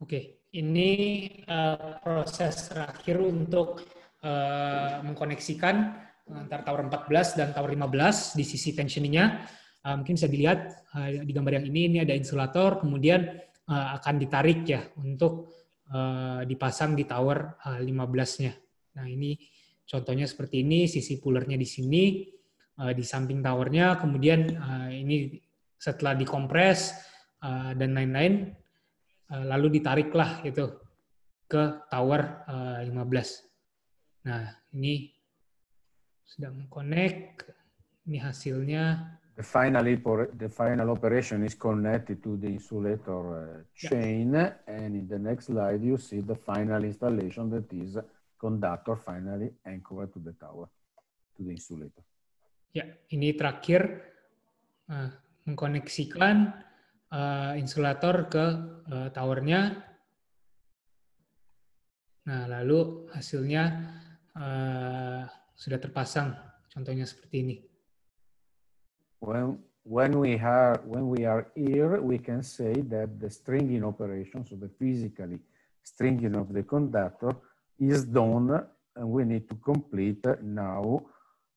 okay. ini uh, proses terakhir untuk uh, mengkoneksikan uh, antara tower 14 dan tower 15 di sisi tensioningnya. Uh, mungkin bisa dilihat uh, di gambar yang ini, ini ada insulator, kemudian uh, akan ditarik ya untuk Eh, dipasang di tower 15-nya. Eh, nah, ini contohnya seperti ini, sisi pullernya di sini, eh, di samping towernya, kemudian ini setelah dikompres dan lain-lain, lalu ditariklah gitu ke tower 15. Nah, ini sedang connect, ini hasilnya Finally, the final operation is connected to the insulator uh, chain. Yeah. And in the next slide, you see the final installation that is conductor finally anchored to the tower, to the insulator. Ya, ini terakhir uh, mengkoneksikan uh, insulator ke uh, towernya. Nah, lalu hasilnya uh, sudah terpasang. Contohnya seperti ini. When, when, we are, when we are here, we can say that the stringing operation, so the physically stringing of the conductor is done and we need to complete now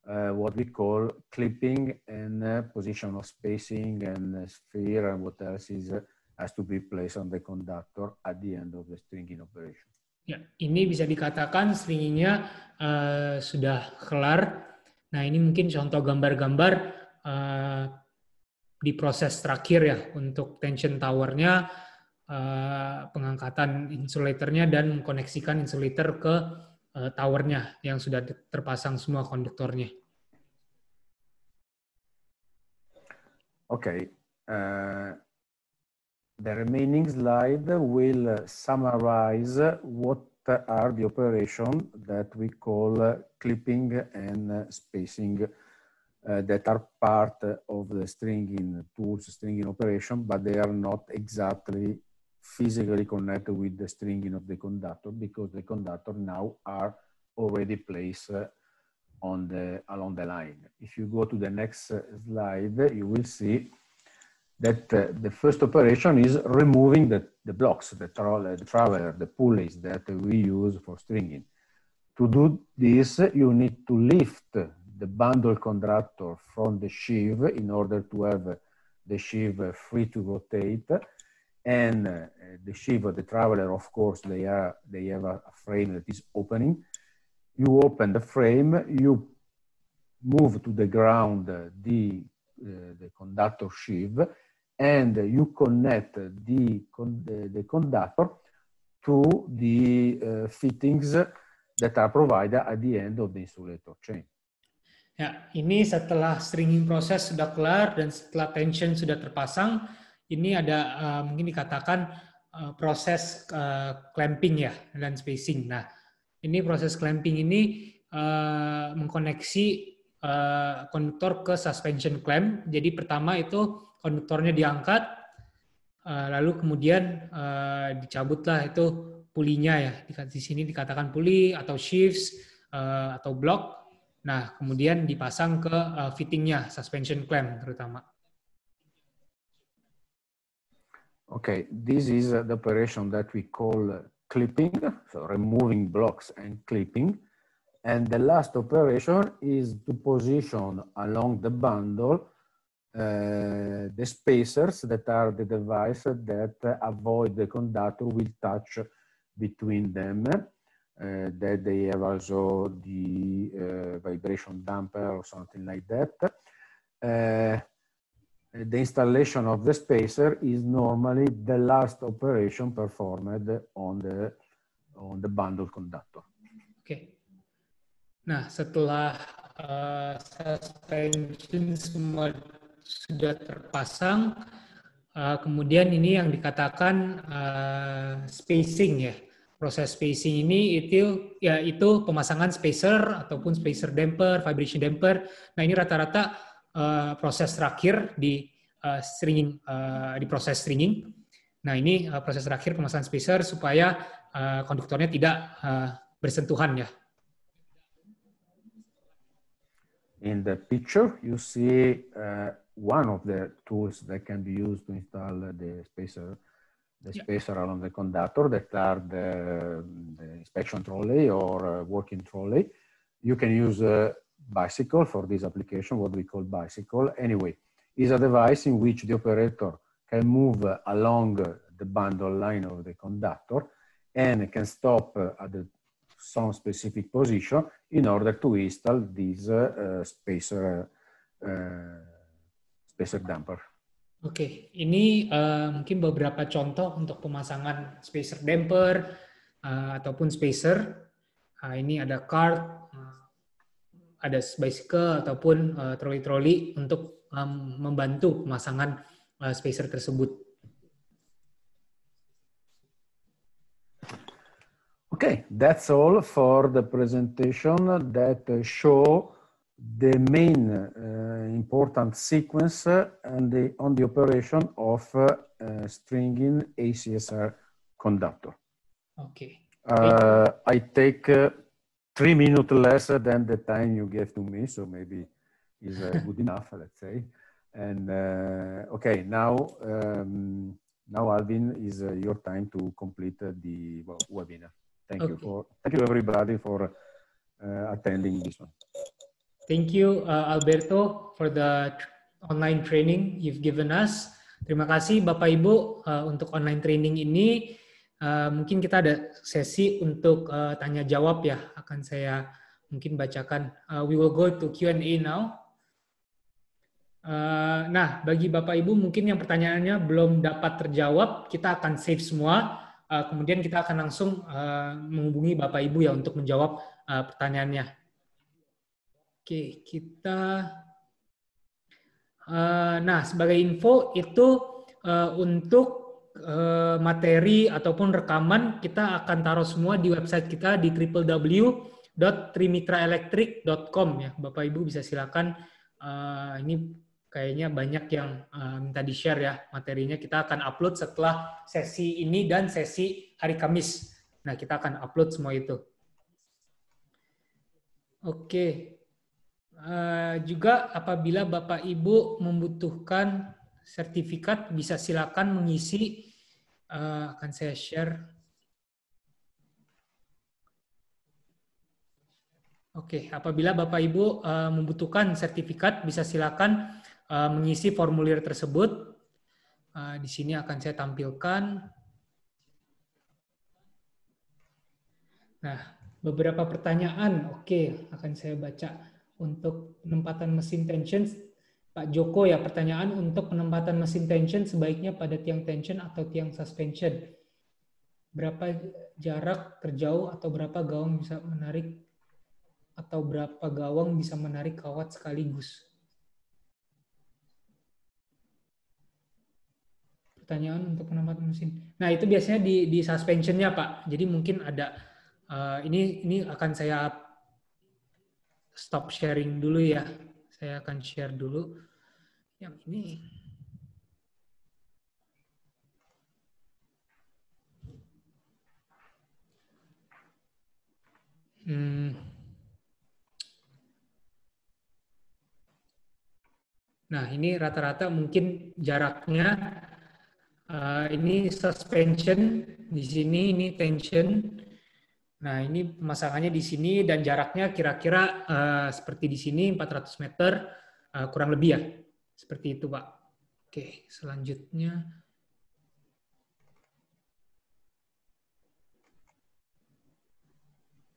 uh, what we call clipping and uh, position of spacing and sphere and what else is uh, has to be placed on the conductor at the end of the stringing operation. Ya, ini bisa dikatakan stringingnya uh, sudah kelar. Nah, ini mungkin contoh gambar-gambar uh, di proses terakhir ya untuk tension towernya uh, pengangkatan insulatornya dan mengkoneksikan insulator ke uh, towernya yang sudah terpasang semua konduktornya. Okay. Uh, the remaining slide will summarize what are the operation that we call clipping and spacing uh, that are part of the stringing tools, stringing operation, but they are not exactly physically connected with the stringing of the conductor because the conductor now are already placed uh, on the, along the line. If you go to the next uh, slide, you will see that uh, the first operation is removing the, the blocks, the, tra the traveler, the pulleys that we use for stringing. To do this, you need to lift the bundle conductor from the sheave in order to have the sheave free to rotate. And uh, the sheave of the traveler, of course, they, are, they have a frame that is opening. You open the frame, you move to the ground uh, the, uh, the conductor sheave, and you connect the, con the conductor to the uh, fittings that are provided at the end of the insulator chain. Ya, ini setelah stringing proses sudah kelar dan setelah tension sudah terpasang, ini ada uh, mungkin dikatakan uh, proses uh, clamping ya dan spacing. Nah, ini proses clamping ini uh, mengkoneksi uh, konduktor ke suspension clamp. Jadi pertama itu konduktornya diangkat, uh, lalu kemudian uh, dicabutlah itu pulinya ya. Di sini dikatakan puli atau shifts uh, atau block Nah, kemudian dipasang ke uh, fittingnya, suspension clamp terutama. Okay, this is uh, the operation that we call uh, clipping, so removing blocks and clipping. And the last operation is to position along the bundle uh, the spacers that are the device that uh, avoid the conductor will touch between them. uh, that they have also the uh, vibration damper or something like that. Uh, the installation of the spacer is normally the last operation performed on the on the bundle conductor. Oke. Okay. Nah, setelah uh, suspension semua sudah terpasang, uh, kemudian ini yang dikatakan uh, spacing ya proses spacing ini itu ya itu pemasangan spacer ataupun spacer damper, vibration damper. Nah ini rata-rata uh, proses terakhir di uh, stringing uh, di proses stringing. Nah ini uh, proses terakhir pemasangan spacer supaya uh, konduktornya tidak uh, bersentuhan ya. In the picture you see uh, one of the tools that can be used to install the spacer. the space around the conductor that are the, the inspection trolley or uh, walking trolley. You can use a bicycle for this application, what we call bicycle. Anyway, is a device in which the operator can move along the bundle line of the conductor and can stop at the, some specific position in order to install this uh, spacer, uh, spacer damper. Oke, ini uh, mungkin beberapa contoh untuk pemasangan spacer damper uh, ataupun spacer. Uh, ini ada card, uh, ada bicycle ataupun uh, troli-troli untuk um, membantu pemasangan uh, spacer tersebut. Okay, that's all for the presentation that show the main uh, important sequence on uh, the, on the operation of uh, stringing ACSR conductor. Okay. Uh, I take uh, three minutes less than the time you gave to me, so maybe is uh, good enough, let's say. And okay, now um, now Alvin is your time to complete the well, webinar. Thank okay. you for thank you everybody for attending this one. Thank you, uh, Alberto, for the online training you've given us. Terima kasih, Bapak Ibu, uh, untuk online training ini. Uh, mungkin kita ada sesi untuk uh, tanya jawab ya, akan saya mungkin bacakan. Uh, we will go to Q&A now. Uh, nah, bagi Bapak Ibu mungkin yang pertanyaannya belum dapat terjawab, kita akan save semua. Uh, kemudian kita akan langsung uh, menghubungi Bapak Ibu ya untuk menjawab uh, pertanyaannya. Oke, kita uh, nah sebagai info itu uh, untuk uh, materi ataupun rekaman kita akan taruh semua di website kita di www.trimitraelectric.com ya. Bapak Ibu bisa silakan uh, ini kayaknya banyak yang uh, minta di-share ya materinya. Kita akan upload setelah sesi ini dan sesi hari Kamis. Nah, kita akan upload semua itu. Oke. Eh, juga apabila Bapak Ibu membutuhkan sertifikat bisa silakan mengisi uh, akan saya share. Oke, okay. apabila Bapak Ibu uh, membutuhkan sertifikat bisa silakan uh, mengisi formulir tersebut. Uh, di sini akan saya tampilkan. Nah, beberapa pertanyaan. Oke, okay. akan saya baca untuk penempatan mesin tension Pak Joko ya pertanyaan untuk penempatan mesin tension sebaiknya pada tiang tension atau tiang suspension. Berapa jarak terjauh atau berapa gawang bisa menarik atau berapa gawang bisa menarik kawat sekaligus? Pertanyaan untuk penempatan mesin. Nah itu biasanya di, di suspensionnya Pak. Jadi mungkin ada uh, ini ini akan saya stop sharing dulu ya. Saya akan share dulu yang ini. Hmm. Nah, ini rata-rata mungkin jaraknya uh, ini suspension di sini ini tension Nah, ini pemasangannya di sini dan jaraknya kira-kira uh, seperti di sini 400 meter uh, kurang lebih ya. Seperti itu, Pak. Oke, selanjutnya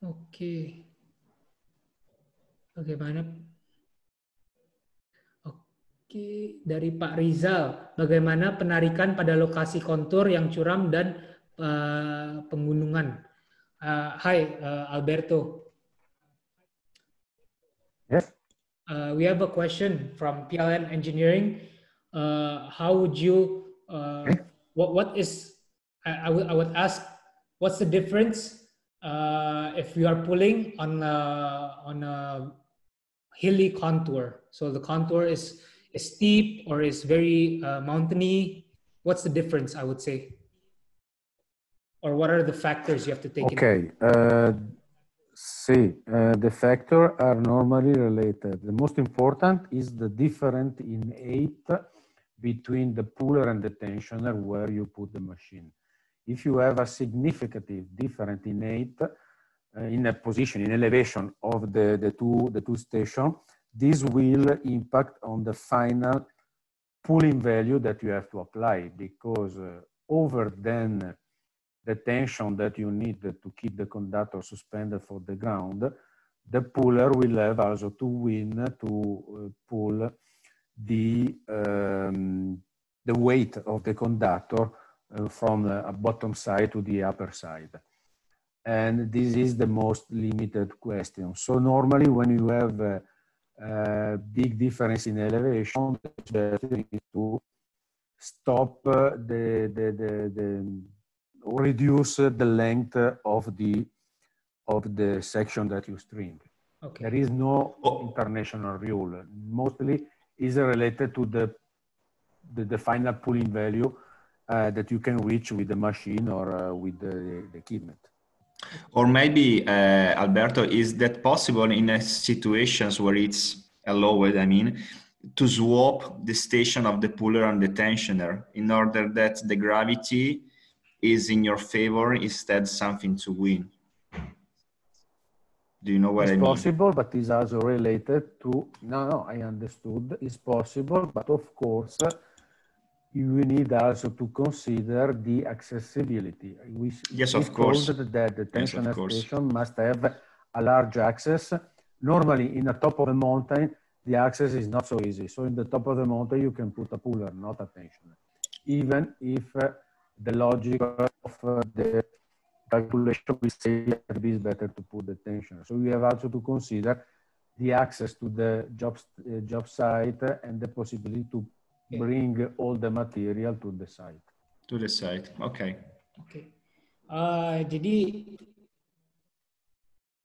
Oke. Bagaimana Oke, dari Pak Rizal, bagaimana penarikan pada lokasi kontur yang curam dan uh, eh, penggunungan? Uh, hi, uh, Alberto. Yes. Uh, we have a question from PLN Engineering. Uh, how would you, uh, what, what is, I, I, would, I would ask, what's the difference uh, if we are pulling on a, on a hilly contour? So the contour is, is steep or is very mountainy. What's the difference, I would say? or what are the factors you have to take okay. into uh, see uh, the factors are normally related the most important is the difference in height between the puller and the tensioner where you put the machine if you have a significant difference in height uh, in a position in elevation of the, the two the two station this will impact on the final pulling value that you have to apply because uh, over then the tension that you need to keep the conductor suspended for the ground, the puller will have also to win to uh, pull the, um, the weight of the conductor uh, from the uh, bottom side to the upper side. And this is the most limited question. So normally when you have a, a big difference in elevation, the to stop the, the, the, the reduce the length of the of the section that you string. Okay. There is no oh. international rule. Mostly is related to the the, the final pooling value uh, that you can reach with the machine or uh, with the, the, equipment. Or maybe uh, Alberto, is that possible in situations where it's allowed? I mean, to swap the station of the puller and the tensioner in order that the gravity is in your favor instead something to win. Do you know what it's I mean? possible, but it's also related to, no, no, I understood. It's possible, but of course, you need also to consider the accessibility. We, yes, of course. That the tension yes, station must have a large access. Normally, in the top of a mountain, the access is not so easy. So in the top of the mountain, you can put a puller, not a tensioner, even if uh, the logic of uh, the calculation we say that it is better to put the tension. So we have also to consider the access to the job, uh, job site and the possibility to okay. bring all the material to the site. To the site, okay. Okay. Uh, jadi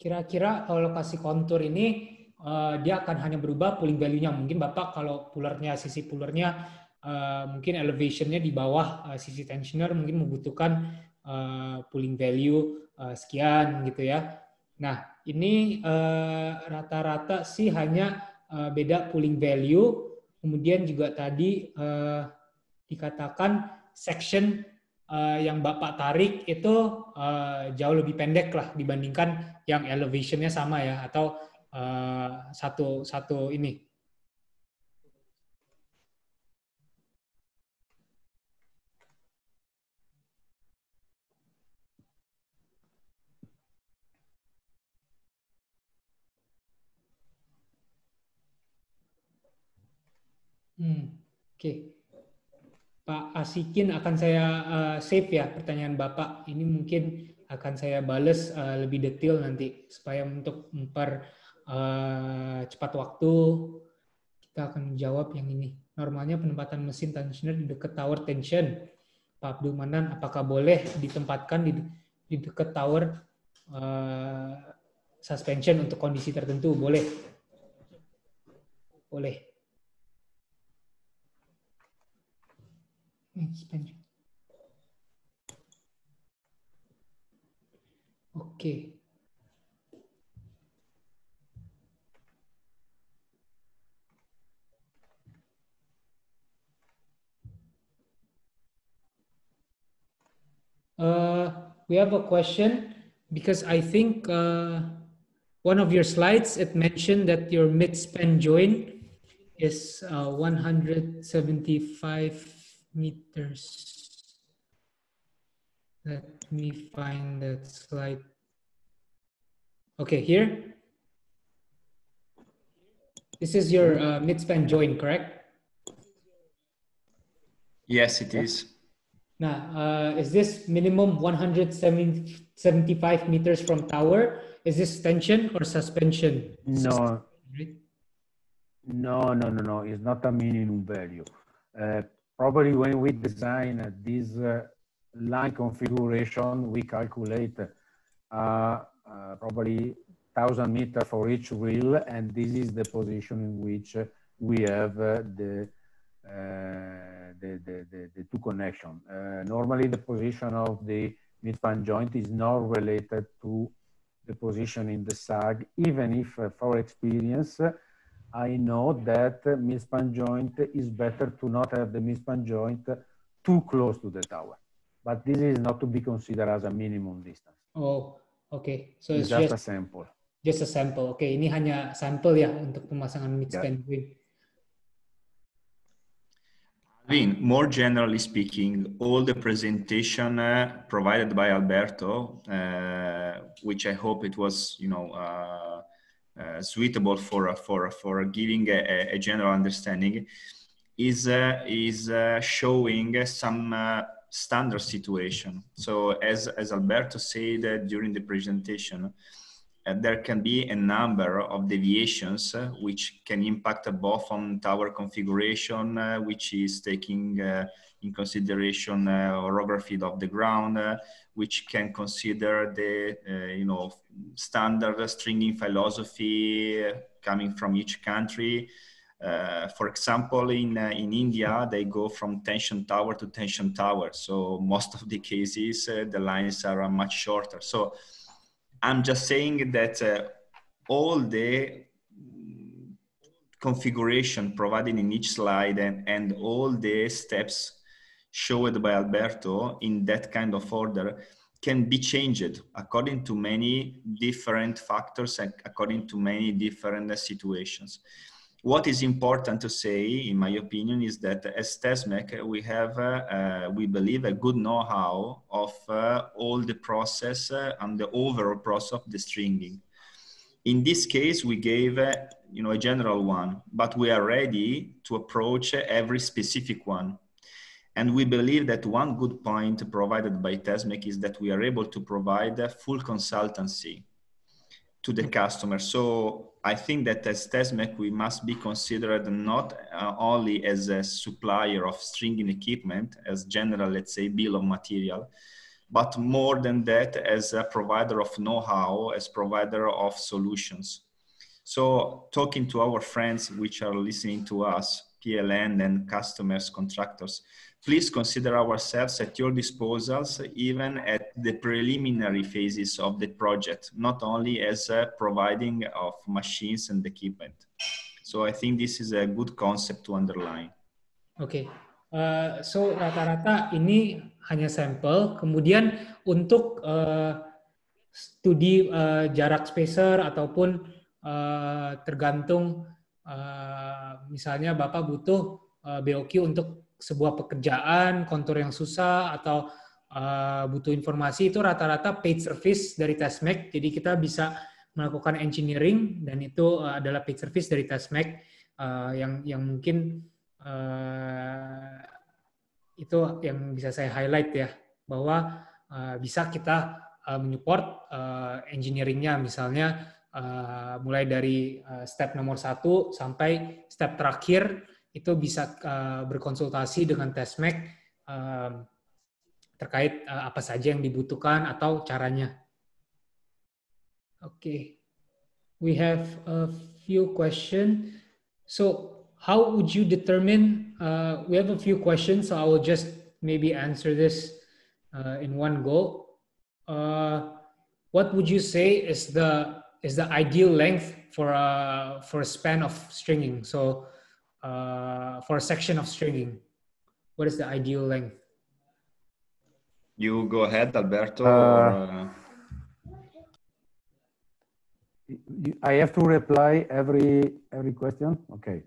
kira-kira kalau lokasi kontur ini uh, dia akan hanya berubah pooling value-nya. Mungkin Bapak kalau pullernya, sisi pullernya uh, mungkin elevationnya di bawah uh, sisi tensioner mungkin membutuhkan uh, pulling value uh, sekian gitu ya. Nah ini rata-rata uh, sih hanya uh, beda pulling value, kemudian juga tadi uh, dikatakan section uh, yang bapak tarik itu uh, jauh lebih pendek lah dibandingkan yang elevationnya sama ya atau uh, satu satu ini Oke. Pak Asikin akan saya uh, save ya pertanyaan Bapak. Ini mungkin akan saya bales uh, lebih detail nanti supaya untuk memper uh, cepat waktu kita akan jawab yang ini. Normalnya penempatan mesin tensioner di dekat tower tension. Pak Abdul Manan, apakah boleh ditempatkan di, di dekat tower uh, suspension untuk kondisi tertentu? Boleh. Boleh. expansion. Okay. Uh, we have a question because I think uh, one of your slides, it mentioned that your mid-span join is uh, 175 meters. Let me find that slide. Okay, here. This is your uh, midspan join, correct? Yes, it is. Now, uh, is this minimum 175 meters from tower? Is this tension or suspension? No. No, no, no, no. It's not a minimum value. Uh, probably when we design this uh, line configuration, we calculate uh, uh, probably 1000 meters for each wheel and this is the position in which we have the, the, the, the, the two connection. normally the position of the midspan joint is not related to the position in the sag, even if uh, for experience, I know that midspan joint is better to not have the midspan joint too close to the tower. But this is not to be considered as a minimum distance. Oh, okay. So it's, it's just, just, a sample. Just a sample. Okay, ini hanya sample ya untuk pemasangan midspan yeah. joint. I mean, more generally speaking, all the presentation uh, provided by Alberto, uh, which I hope it was, you know, uh, uh, suitable for for for giving a, a general understanding is uh, is uh, showing some standard situation. So as, as Alberto said uh, during the presentation, uh, there can be a number of deviations uh, which can impact both on tower configuration, which is taking in consideration orography of the ground, which can consider the uh, you know standard stringing philosophy uh, coming from each country. Uh, for example, in uh, in India, they go from tension tower to tension tower. So most of the cases, uh, the lines are uh, much shorter. So I'm just saying that all the configuration provided in each slide and, and all the steps showed by Alberto in that kind of order can be changed according to many different factors and according to many different situations. What is important to say, in my opinion, is that as TESMEC, we have, uh, uh, we believe, a good know-how of uh, all the process uh, and the overall process of the stringing. In this case, we gave, uh, you know, a general one, but we are ready to approach every specific one and we believe that one good point provided by TESMIC is that we are able to provide a full consultancy to the customer. So I think that as TESMEC, we must be considered not uh, only as a supplier of stringing equipment, as general, let's say, bill of material, but more than that, as a provider of know-how, as provider of solutions. So talking to our friends which are listening to us, PLN and customers, contractors, please consider ourselves at your disposals, even at the preliminary phases of the project, not only as uh, providing of machines and equipment. So I think this is a good concept to underline. Okay. Uh, so rata-rata ini hanya sampel. Kemudian untuk uh, studi uh, jarak spacer ataupun uh, tergantung uh, misalnya Bapak butuh uh, BOQ untuk sebuah pekerjaan, kontur yang susah, atau uh, butuh informasi, itu rata-rata paid service dari TASMEC. Jadi kita bisa melakukan engineering, dan itu eh, adalah paid service dari TASMEC uh, eh, yang, yang mungkin uh, itu yang bisa saya highlight ya, bahwa uh, bisa kita uh, menyupport uh, engineeringnya, misalnya uh, mulai dari uh, step nomor satu sampai step terakhir itu bisa uh, berkonsultasi dengan Tesmek uh, eh, terkait uh, apa saja yang dibutuhkan atau caranya. Oke, okay. we have a few question. So how would you determine? Uh, we have a few questions, so I will just maybe answer this uh, in one go. Uh, what would you say is the is the ideal length for a for a span of stringing? So uh, for a section of stringing? What is the ideal length? You go ahead, Alberto. Uh, I have to reply every every question. Okay.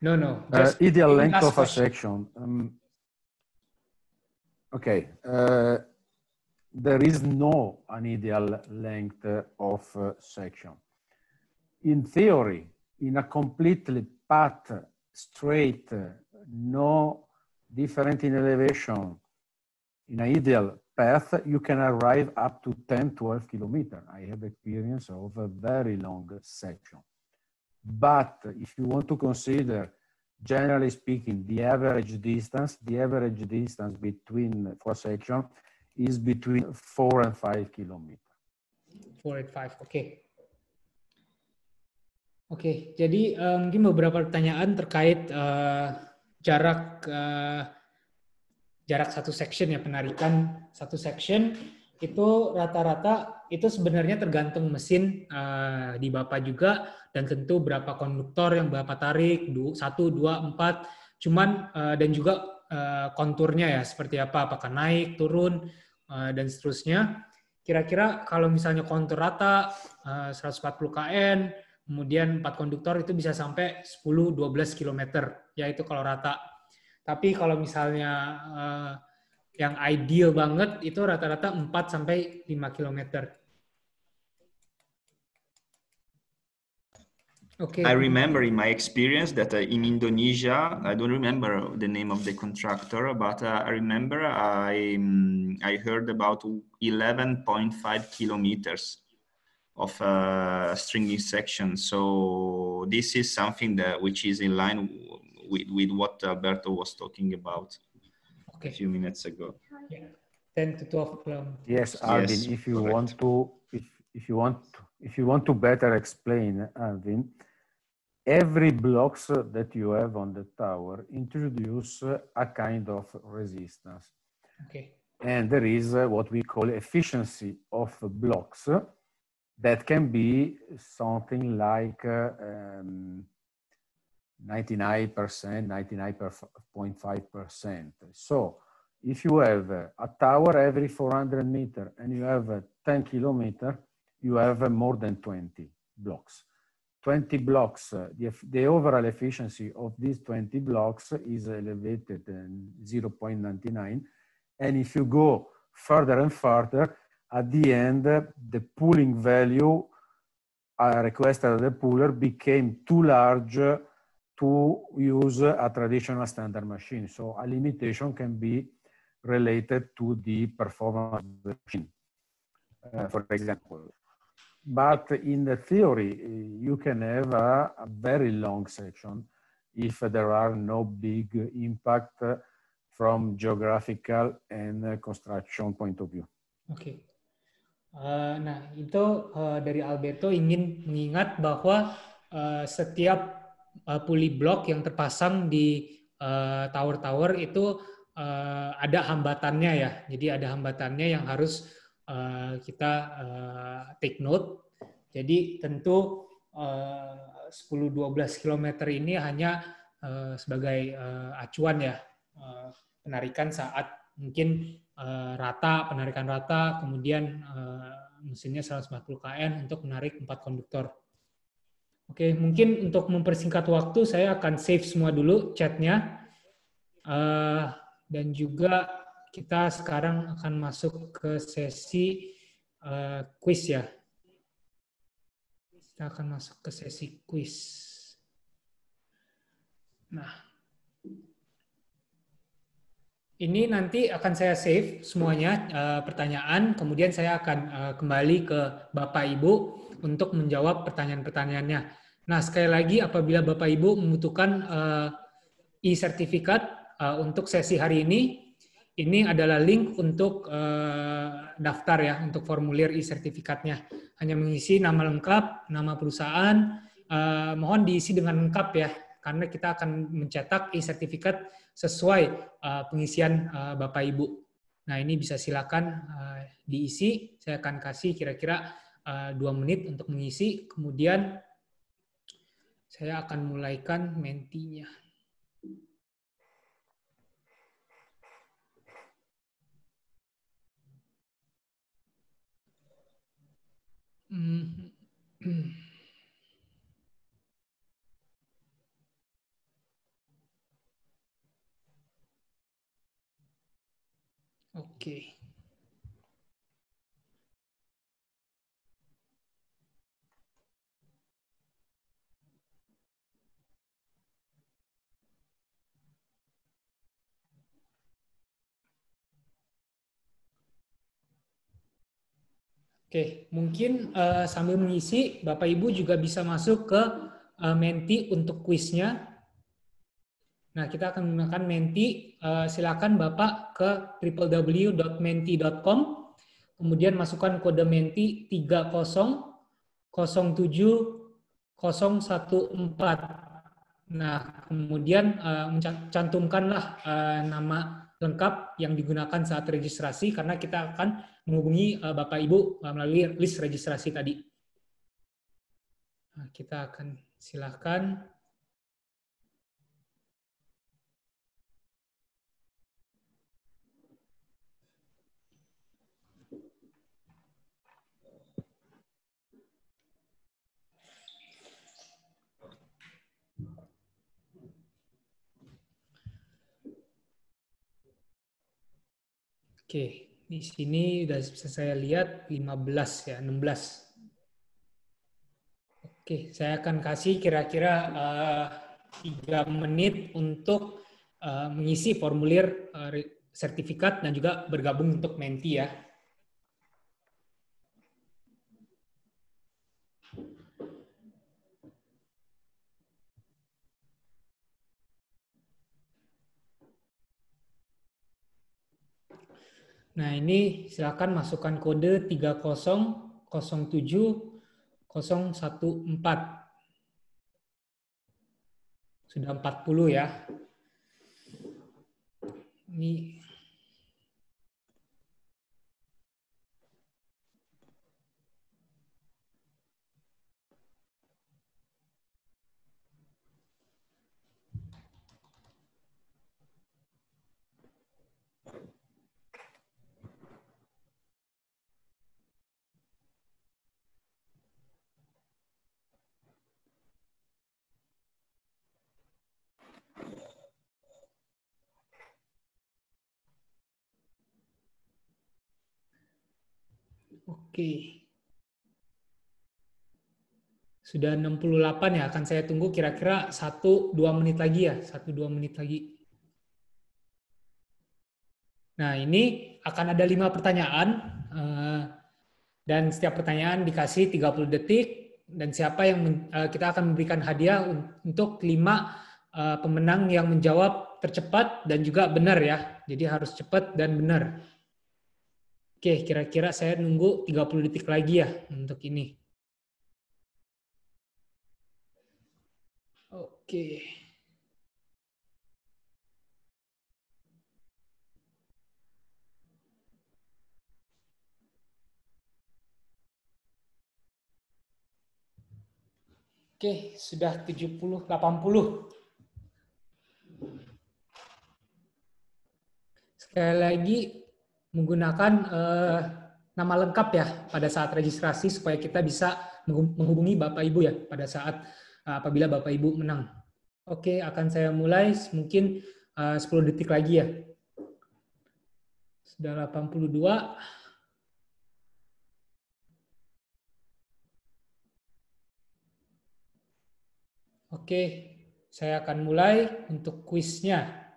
No, no. Uh, ideal length of question. a section. Um, okay. Uh, there is no an ideal length of section. In theory, in a completely path straight, uh, no different in elevation, in an ideal path, you can arrive up to 10, 12 kilometer. I have experience of a very long section. But if you want to consider, generally speaking, the average distance, the average distance between for section is between four and five kilometers. Four and five, okay. Oke, jadi uh, mungkin beberapa pertanyaan terkait uh, jarak uh, jarak satu section ya penarikan satu section itu rata-rata itu sebenarnya tergantung mesin uh, di bapak juga dan tentu berapa konduktor yang bapak tarik satu dua empat cuman uh, dan juga uh, konturnya ya seperti apa apakah naik turun uh, dan seterusnya kira-kira kalau misalnya kontur rata uh, 140 kn Kemudian empat konduktor itu bisa sampai 10-12 km, yaitu kalau rata. Tapi kalau misalnya eh, yang ideal banget itu rata-rata 4 sampai 5 km. Okay. I remember in my experience that uh, in Indonesia, I don't remember the name of the contractor, but uh, I remember I, um, I heard about 11.5 kilometers of a uh, stringing section. So this is something that which is in line with, with what Alberto was talking about okay. a few minutes ago. Yeah. 10 to 12 kilometers. Yes, Alvin, yes, if you correct. want to, if, if you want, if you want to better explain, Alvin, every blocks that you have on the tower introduce a kind of resistance. Okay. And there is uh, what we call efficiency of blocks that can be something like uh, um, 99%, 99.5%. So if you have a tower every 400 meter and you have 10 kilometer, you have more than 20 blocks. 20 blocks, the, the overall efficiency of these 20 blocks is elevated 0.99. Um, and if you go further and further, at the end, the pooling value uh, requested at the pooler became too large to use a traditional standard machine. So a limitation can be related to the performance of the machine, uh, for example. But in the theory, uh, you can have a, a, very long section if there are no big impact from geographical and construction point of view. Okay. Eh, nah, itu uh, dari Alberto ingin mengingat bahwa uh, setiap uh, puli blok yang terpasang di tower tower-tower itu uh, ada hambatannya ya. Jadi ada hambatannya yang harus uh, kita uh, take note. Jadi tentu uh, 10-12 km ini hanya uh, sebagai uh, acuan ya, uh, penarikan saat mungkin Eh, rata, penarikan rata, kemudian eh, mesinnya 140 kN untuk menarik empat konduktor. Oke, mungkin untuk mempersingkat waktu saya akan save semua dulu chatnya. Eh, dan juga kita sekarang akan masuk ke sesi quiz ya. Kita akan masuk ke sesi quiz. Nah, ini nanti akan saya save semuanya eh, pertanyaan, kemudian saya akan eh, kembali ke Bapak Ibu untuk menjawab pertanyaan-pertanyaannya. Nah, sekali lagi apabila Bapak Ibu membutuhkan eh, e-sertifikat untuk sesi hari ini, ini adalah link untuk daftar ya, untuk formulir e-sertifikatnya. Hanya mengisi nama lengkap, nama perusahaan, mohon diisi dengan lengkap ya, karena kita akan mencetak e-sertifikat sesuai uh, pengisian uh, Bapak Ibu. Nah, ini bisa silakan uh, diisi. Saya akan kasih kira-kira dua -kira, menit untuk mengisi, kemudian saya akan mulaikan mentinya. Mm-hmm. Oke. Oke, mungkin uh, sambil mengisi, Bapak Ibu juga bisa masuk ke uh, Menti untuk kuisnya. Nah, kita akan menggunakan Menti. Eh, silakan Bapak ke www.menti.com, kemudian masukkan kode Menti 3007014. Nah, kemudian uh, cantumkanlah eh, nama lengkap yang digunakan saat registrasi karena kita akan menghubungi Bapak Ibu melalui list registrasi tadi. Nah, kita akan silakan Oke, di sini sudah bisa saya lihat 15 ya, 16. Oke, saya akan kasih kira-kira eh, tiga 3 menit untuk uh, mengisi formulir uh, sertifikat dan juga bergabung untuk menti ya. Nah, ini silakan masukkan kode 3007014. Sudah 40 ya. Ini Oke. Sudah 68 ya, akan saya tunggu kira-kira 1-2 menit lagi ya, 1-2 menit lagi. Nah, ini akan ada 5 pertanyaan, eh, dan setiap pertanyaan dikasih 30 detik, dan siapa yang eh, kita akan memberikan hadiah untuk 5 eh, pemenang yang menjawab tercepat dan juga benar ya. Jadi harus cepat dan benar. Oke, kira-kira saya nunggu 30 detik lagi ya untuk ini. Oke. Oke, sudah 70 80. Sekali lagi menggunakan eh, nama lengkap ya pada saat registrasi supaya kita bisa menghubungi Bapak Ibu ya pada saat eh, apabila Bapak Ibu menang. Oke, akan saya mulai mungkin eh, uh, 10 detik lagi ya. Sudah 82. Oke, saya akan mulai untuk kuisnya.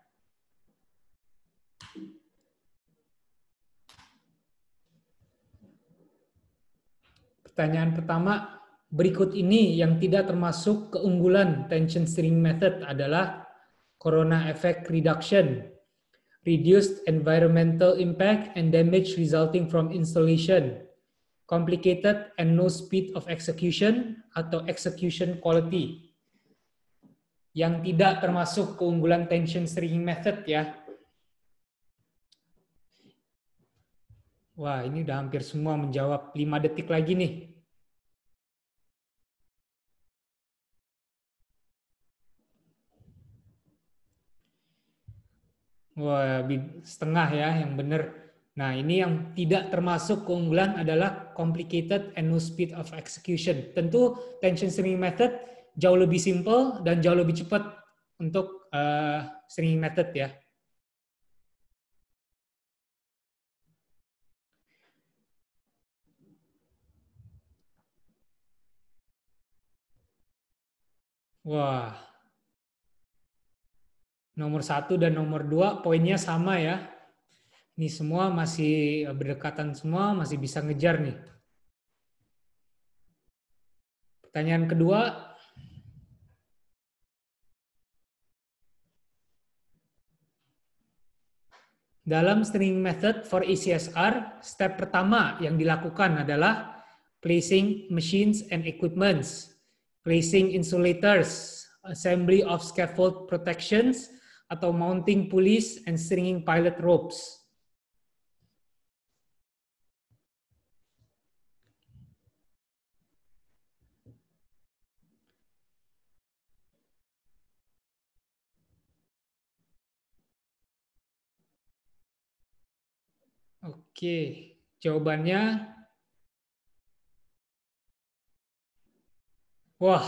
Pertanyaan pertama, berikut ini yang tidak termasuk keunggulan tension steering method adalah corona effect reduction, reduced environmental impact and damage resulting from installation, complicated and no speed of execution atau execution quality. Yang tidak termasuk keunggulan tension string method ya. Wah, ini udah hampir semua menjawab. 5 detik lagi nih. Wah, setengah ya yang benar. Nah, ini yang tidak termasuk keunggulan adalah complicated and no speed of execution. Tentu tension string method jauh lebih simple dan jauh lebih cepat untuk uh, eh, string method ya. Wah. Nomor satu dan nomor dua poinnya sama ya. Ini semua masih eh, berdekatan semua, masih bisa ngejar nih. Pertanyaan kedua. Dalam string method for ECSR, step pertama yang dilakukan adalah placing machines and equipments placing insulators, assembly of scaffold protections, atau mounting pulleys and stringing pilot ropes. Oke, jawabannya Wah,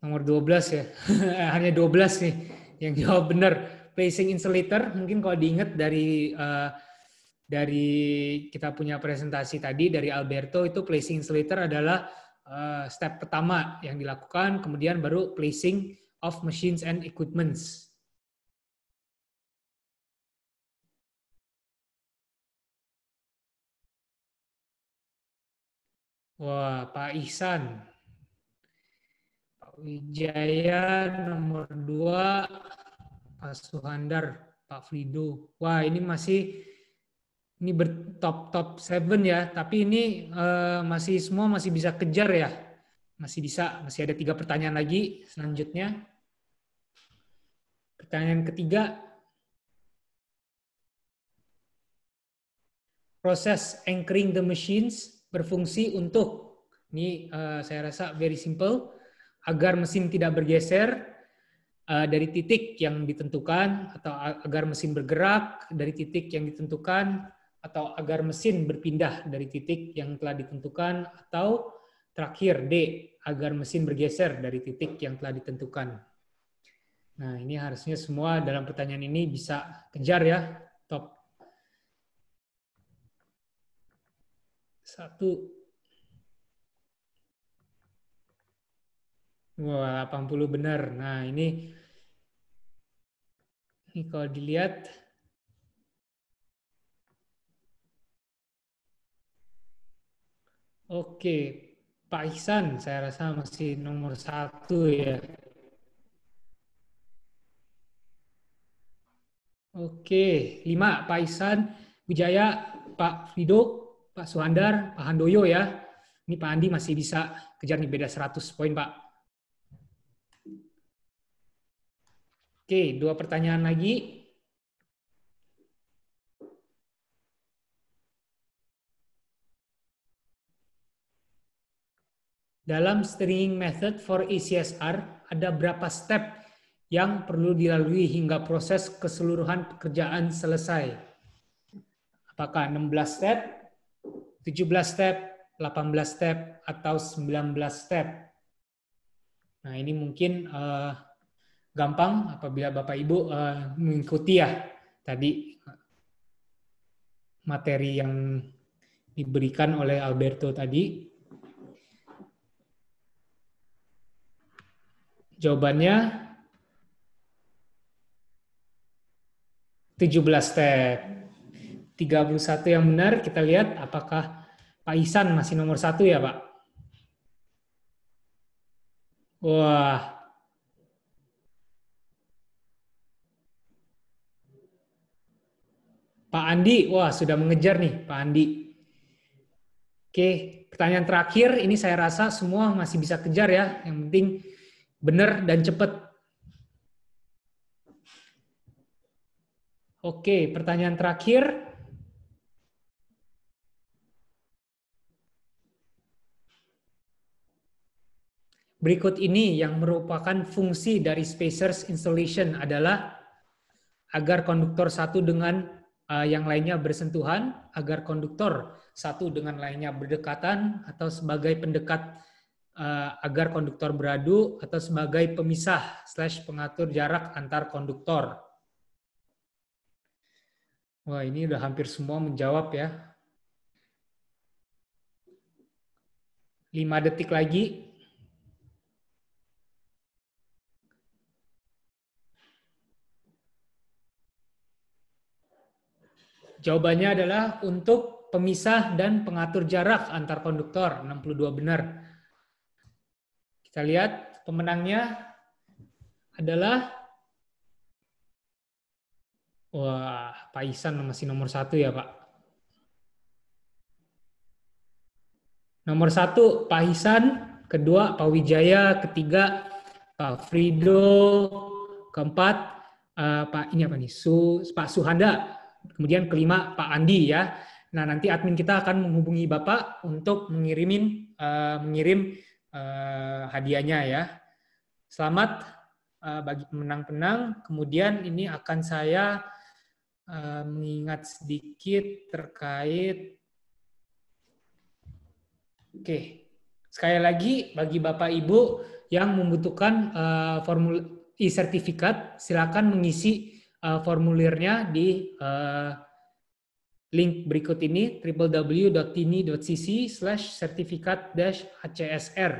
nomor 12 ya. Hanya 12 nih yang jawab benar. Placing insulator mungkin kalau diingat dari uh, dari kita punya presentasi tadi dari Alberto itu placing insulator adalah uh, step pertama yang dilakukan, kemudian baru placing of machines and equipments. Wah, Pak Ihsan, Wijaya nomor 2 Pak Suhandar, Pak Frido. Wah, ini masih ini bertop top 7 ya, tapi ini uh, masih semua masih bisa kejar ya. Masih bisa, masih ada tiga pertanyaan lagi selanjutnya. Pertanyaan ketiga, proses anchoring the machines berfungsi untuk ini uh, saya rasa very simple agar mesin tidak bergeser eh, dari titik yang ditentukan atau agar mesin bergerak dari titik yang ditentukan atau agar mesin berpindah dari titik yang telah ditentukan atau terakhir D agar mesin bergeser dari titik yang telah ditentukan. Nah, ini harusnya semua dalam pertanyaan ini bisa kejar ya, top. Satu, Wah, 80 benar. Nah, ini, ini kalau dilihat, Oke, Pak Ihsan, saya rasa masih nomor satu ya. Oke, lima, Pak Ihsan, Wijaya, Pak Fido, Pak Suhandar, Pak Handoyo ya. Ini Pak Andi masih bisa kejar nih beda 100 poin, Pak. Oke, dua pertanyaan lagi. Dalam stringing method for ECSR, ada berapa step yang perlu dilalui hingga proses keseluruhan pekerjaan selesai? Apakah 16 step, 17 step, 18 step, atau 19 step? Nah, ini mungkin uh, gampang apabila Bapak Ibu uh, mengikuti ya tadi eh, materi yang diberikan oleh Alberto tadi. Jawabannya 17 step. 31 yang benar kita lihat apakah Pak Isan masih nomor satu ya Pak? Wah, Pak Andi, wah sudah mengejar nih Pak Andi. Oke, pertanyaan terakhir ini saya rasa semua masih bisa kejar ya. Yang penting benar dan cepat. Oke, pertanyaan terakhir. Berikut ini yang merupakan fungsi dari spacers installation adalah agar konduktor satu dengan Eh, yang lainnya bersentuhan agar konduktor satu dengan lainnya berdekatan atau sebagai pendekat eh, agar konduktor beradu atau sebagai pemisah slash pengatur jarak antar konduktor. Wah ini udah hampir semua menjawab ya. 5 detik lagi. Jawabannya adalah untuk pemisah dan pengatur jarak antar konduktor, 62 benar. Kita lihat pemenangnya adalah Wah, Pak Isan masih nomor satu ya, Pak. Nomor satu, Pak Isan. Kedua, Pak Wijaya. Ketiga, Pak Frido. Keempat, eh, Pak ini apa nih? Su, Pak Suhanda. Kemudian kelima Pak Andi ya. Nah, nanti admin kita akan menghubungi Bapak untuk mengirimin uh, mengirim uh, hadiahnya ya. Selamat uh, bagi pemenang-penang. Kemudian ini akan saya uh, mengingat sedikit terkait Oke. Sekali lagi bagi Bapak Ibu yang membutuhkan uh, formula e-sertifikat silakan mengisi Eh, formulirnya di eh, link berikut ini www.tini.cc slash sertifikat HCSR.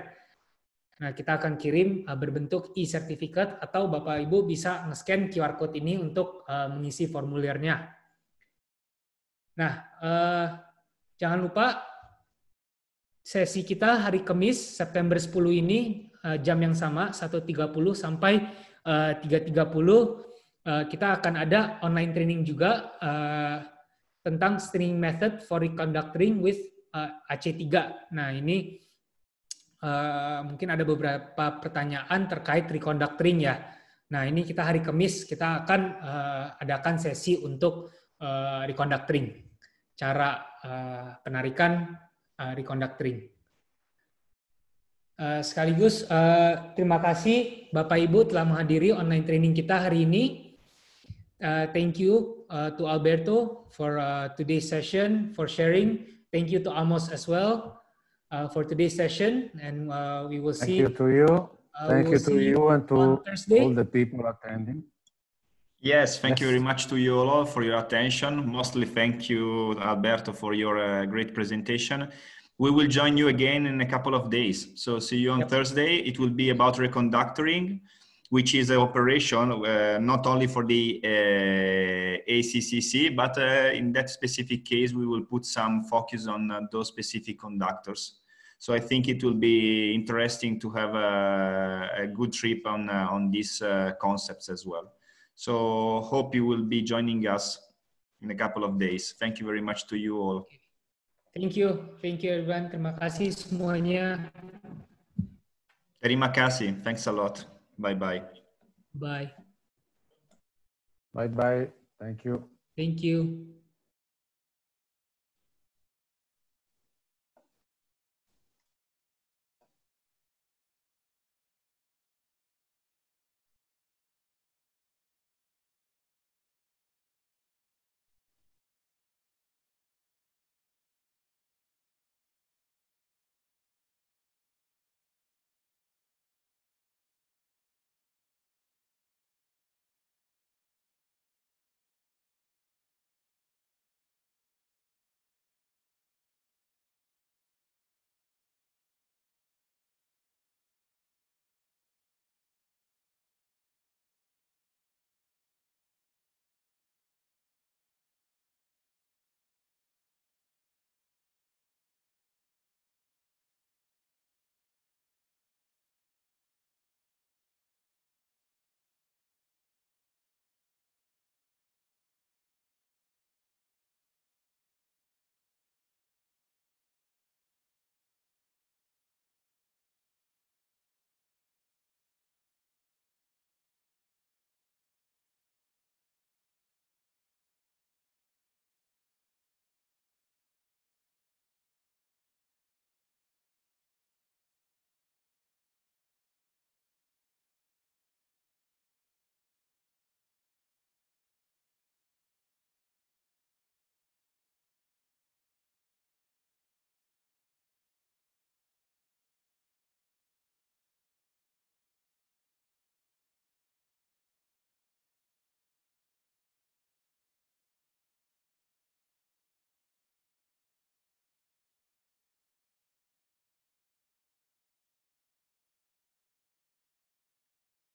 Nah, kita akan kirim eh, berbentuk e-sertifikat atau Bapak Ibu bisa nge-scan QR code ini untuk mengisi formulirnya. Nah, jangan lupa sesi kita hari Kamis September 10 ini jam yang sama 1.30 sampai 3.30 Eh, kita akan ada online training juga uh, tentang string method for reconducting with uh, eh, AC3. Nah, ini uh, mungkin ada beberapa pertanyaan terkait reconducting ya. Nah, ini kita hari Kamis kita akan uh, adakan sesi untuk uh, reconducting. Cara uh, penarikan uh, reconducting. Uh, sekaligus uh, terima kasih Bapak Ibu telah menghadiri online training kita hari ini. Uh, thank you uh, to Alberto for uh, today's session, for sharing. Thank you to Amos as well uh, for today's session. And uh, we will thank see. Thank you to you. thank you to you and to all the people attending. Yes, thank yes. you very much to you all for your attention. Mostly thank you, Alberto, for your great presentation. We will join you again in a couple of days. So see you on yep. Thursday. It will be about reconductoring which is an operation uh, not only for the uh, ACCC, but uh, in that specific case, we will put some focus on uh, those specific conductors. So I think it will be interesting to have a, a good trip on, uh, on these concepts as well. So hope you will be joining us in a couple of days. Thank you very much to you all. Thank you. Thank you everyone. Terima kasih semuanya. Terima kasih. Thanks a lot. Bye-bye. Bye. Bye-bye. Thank you. Thank you.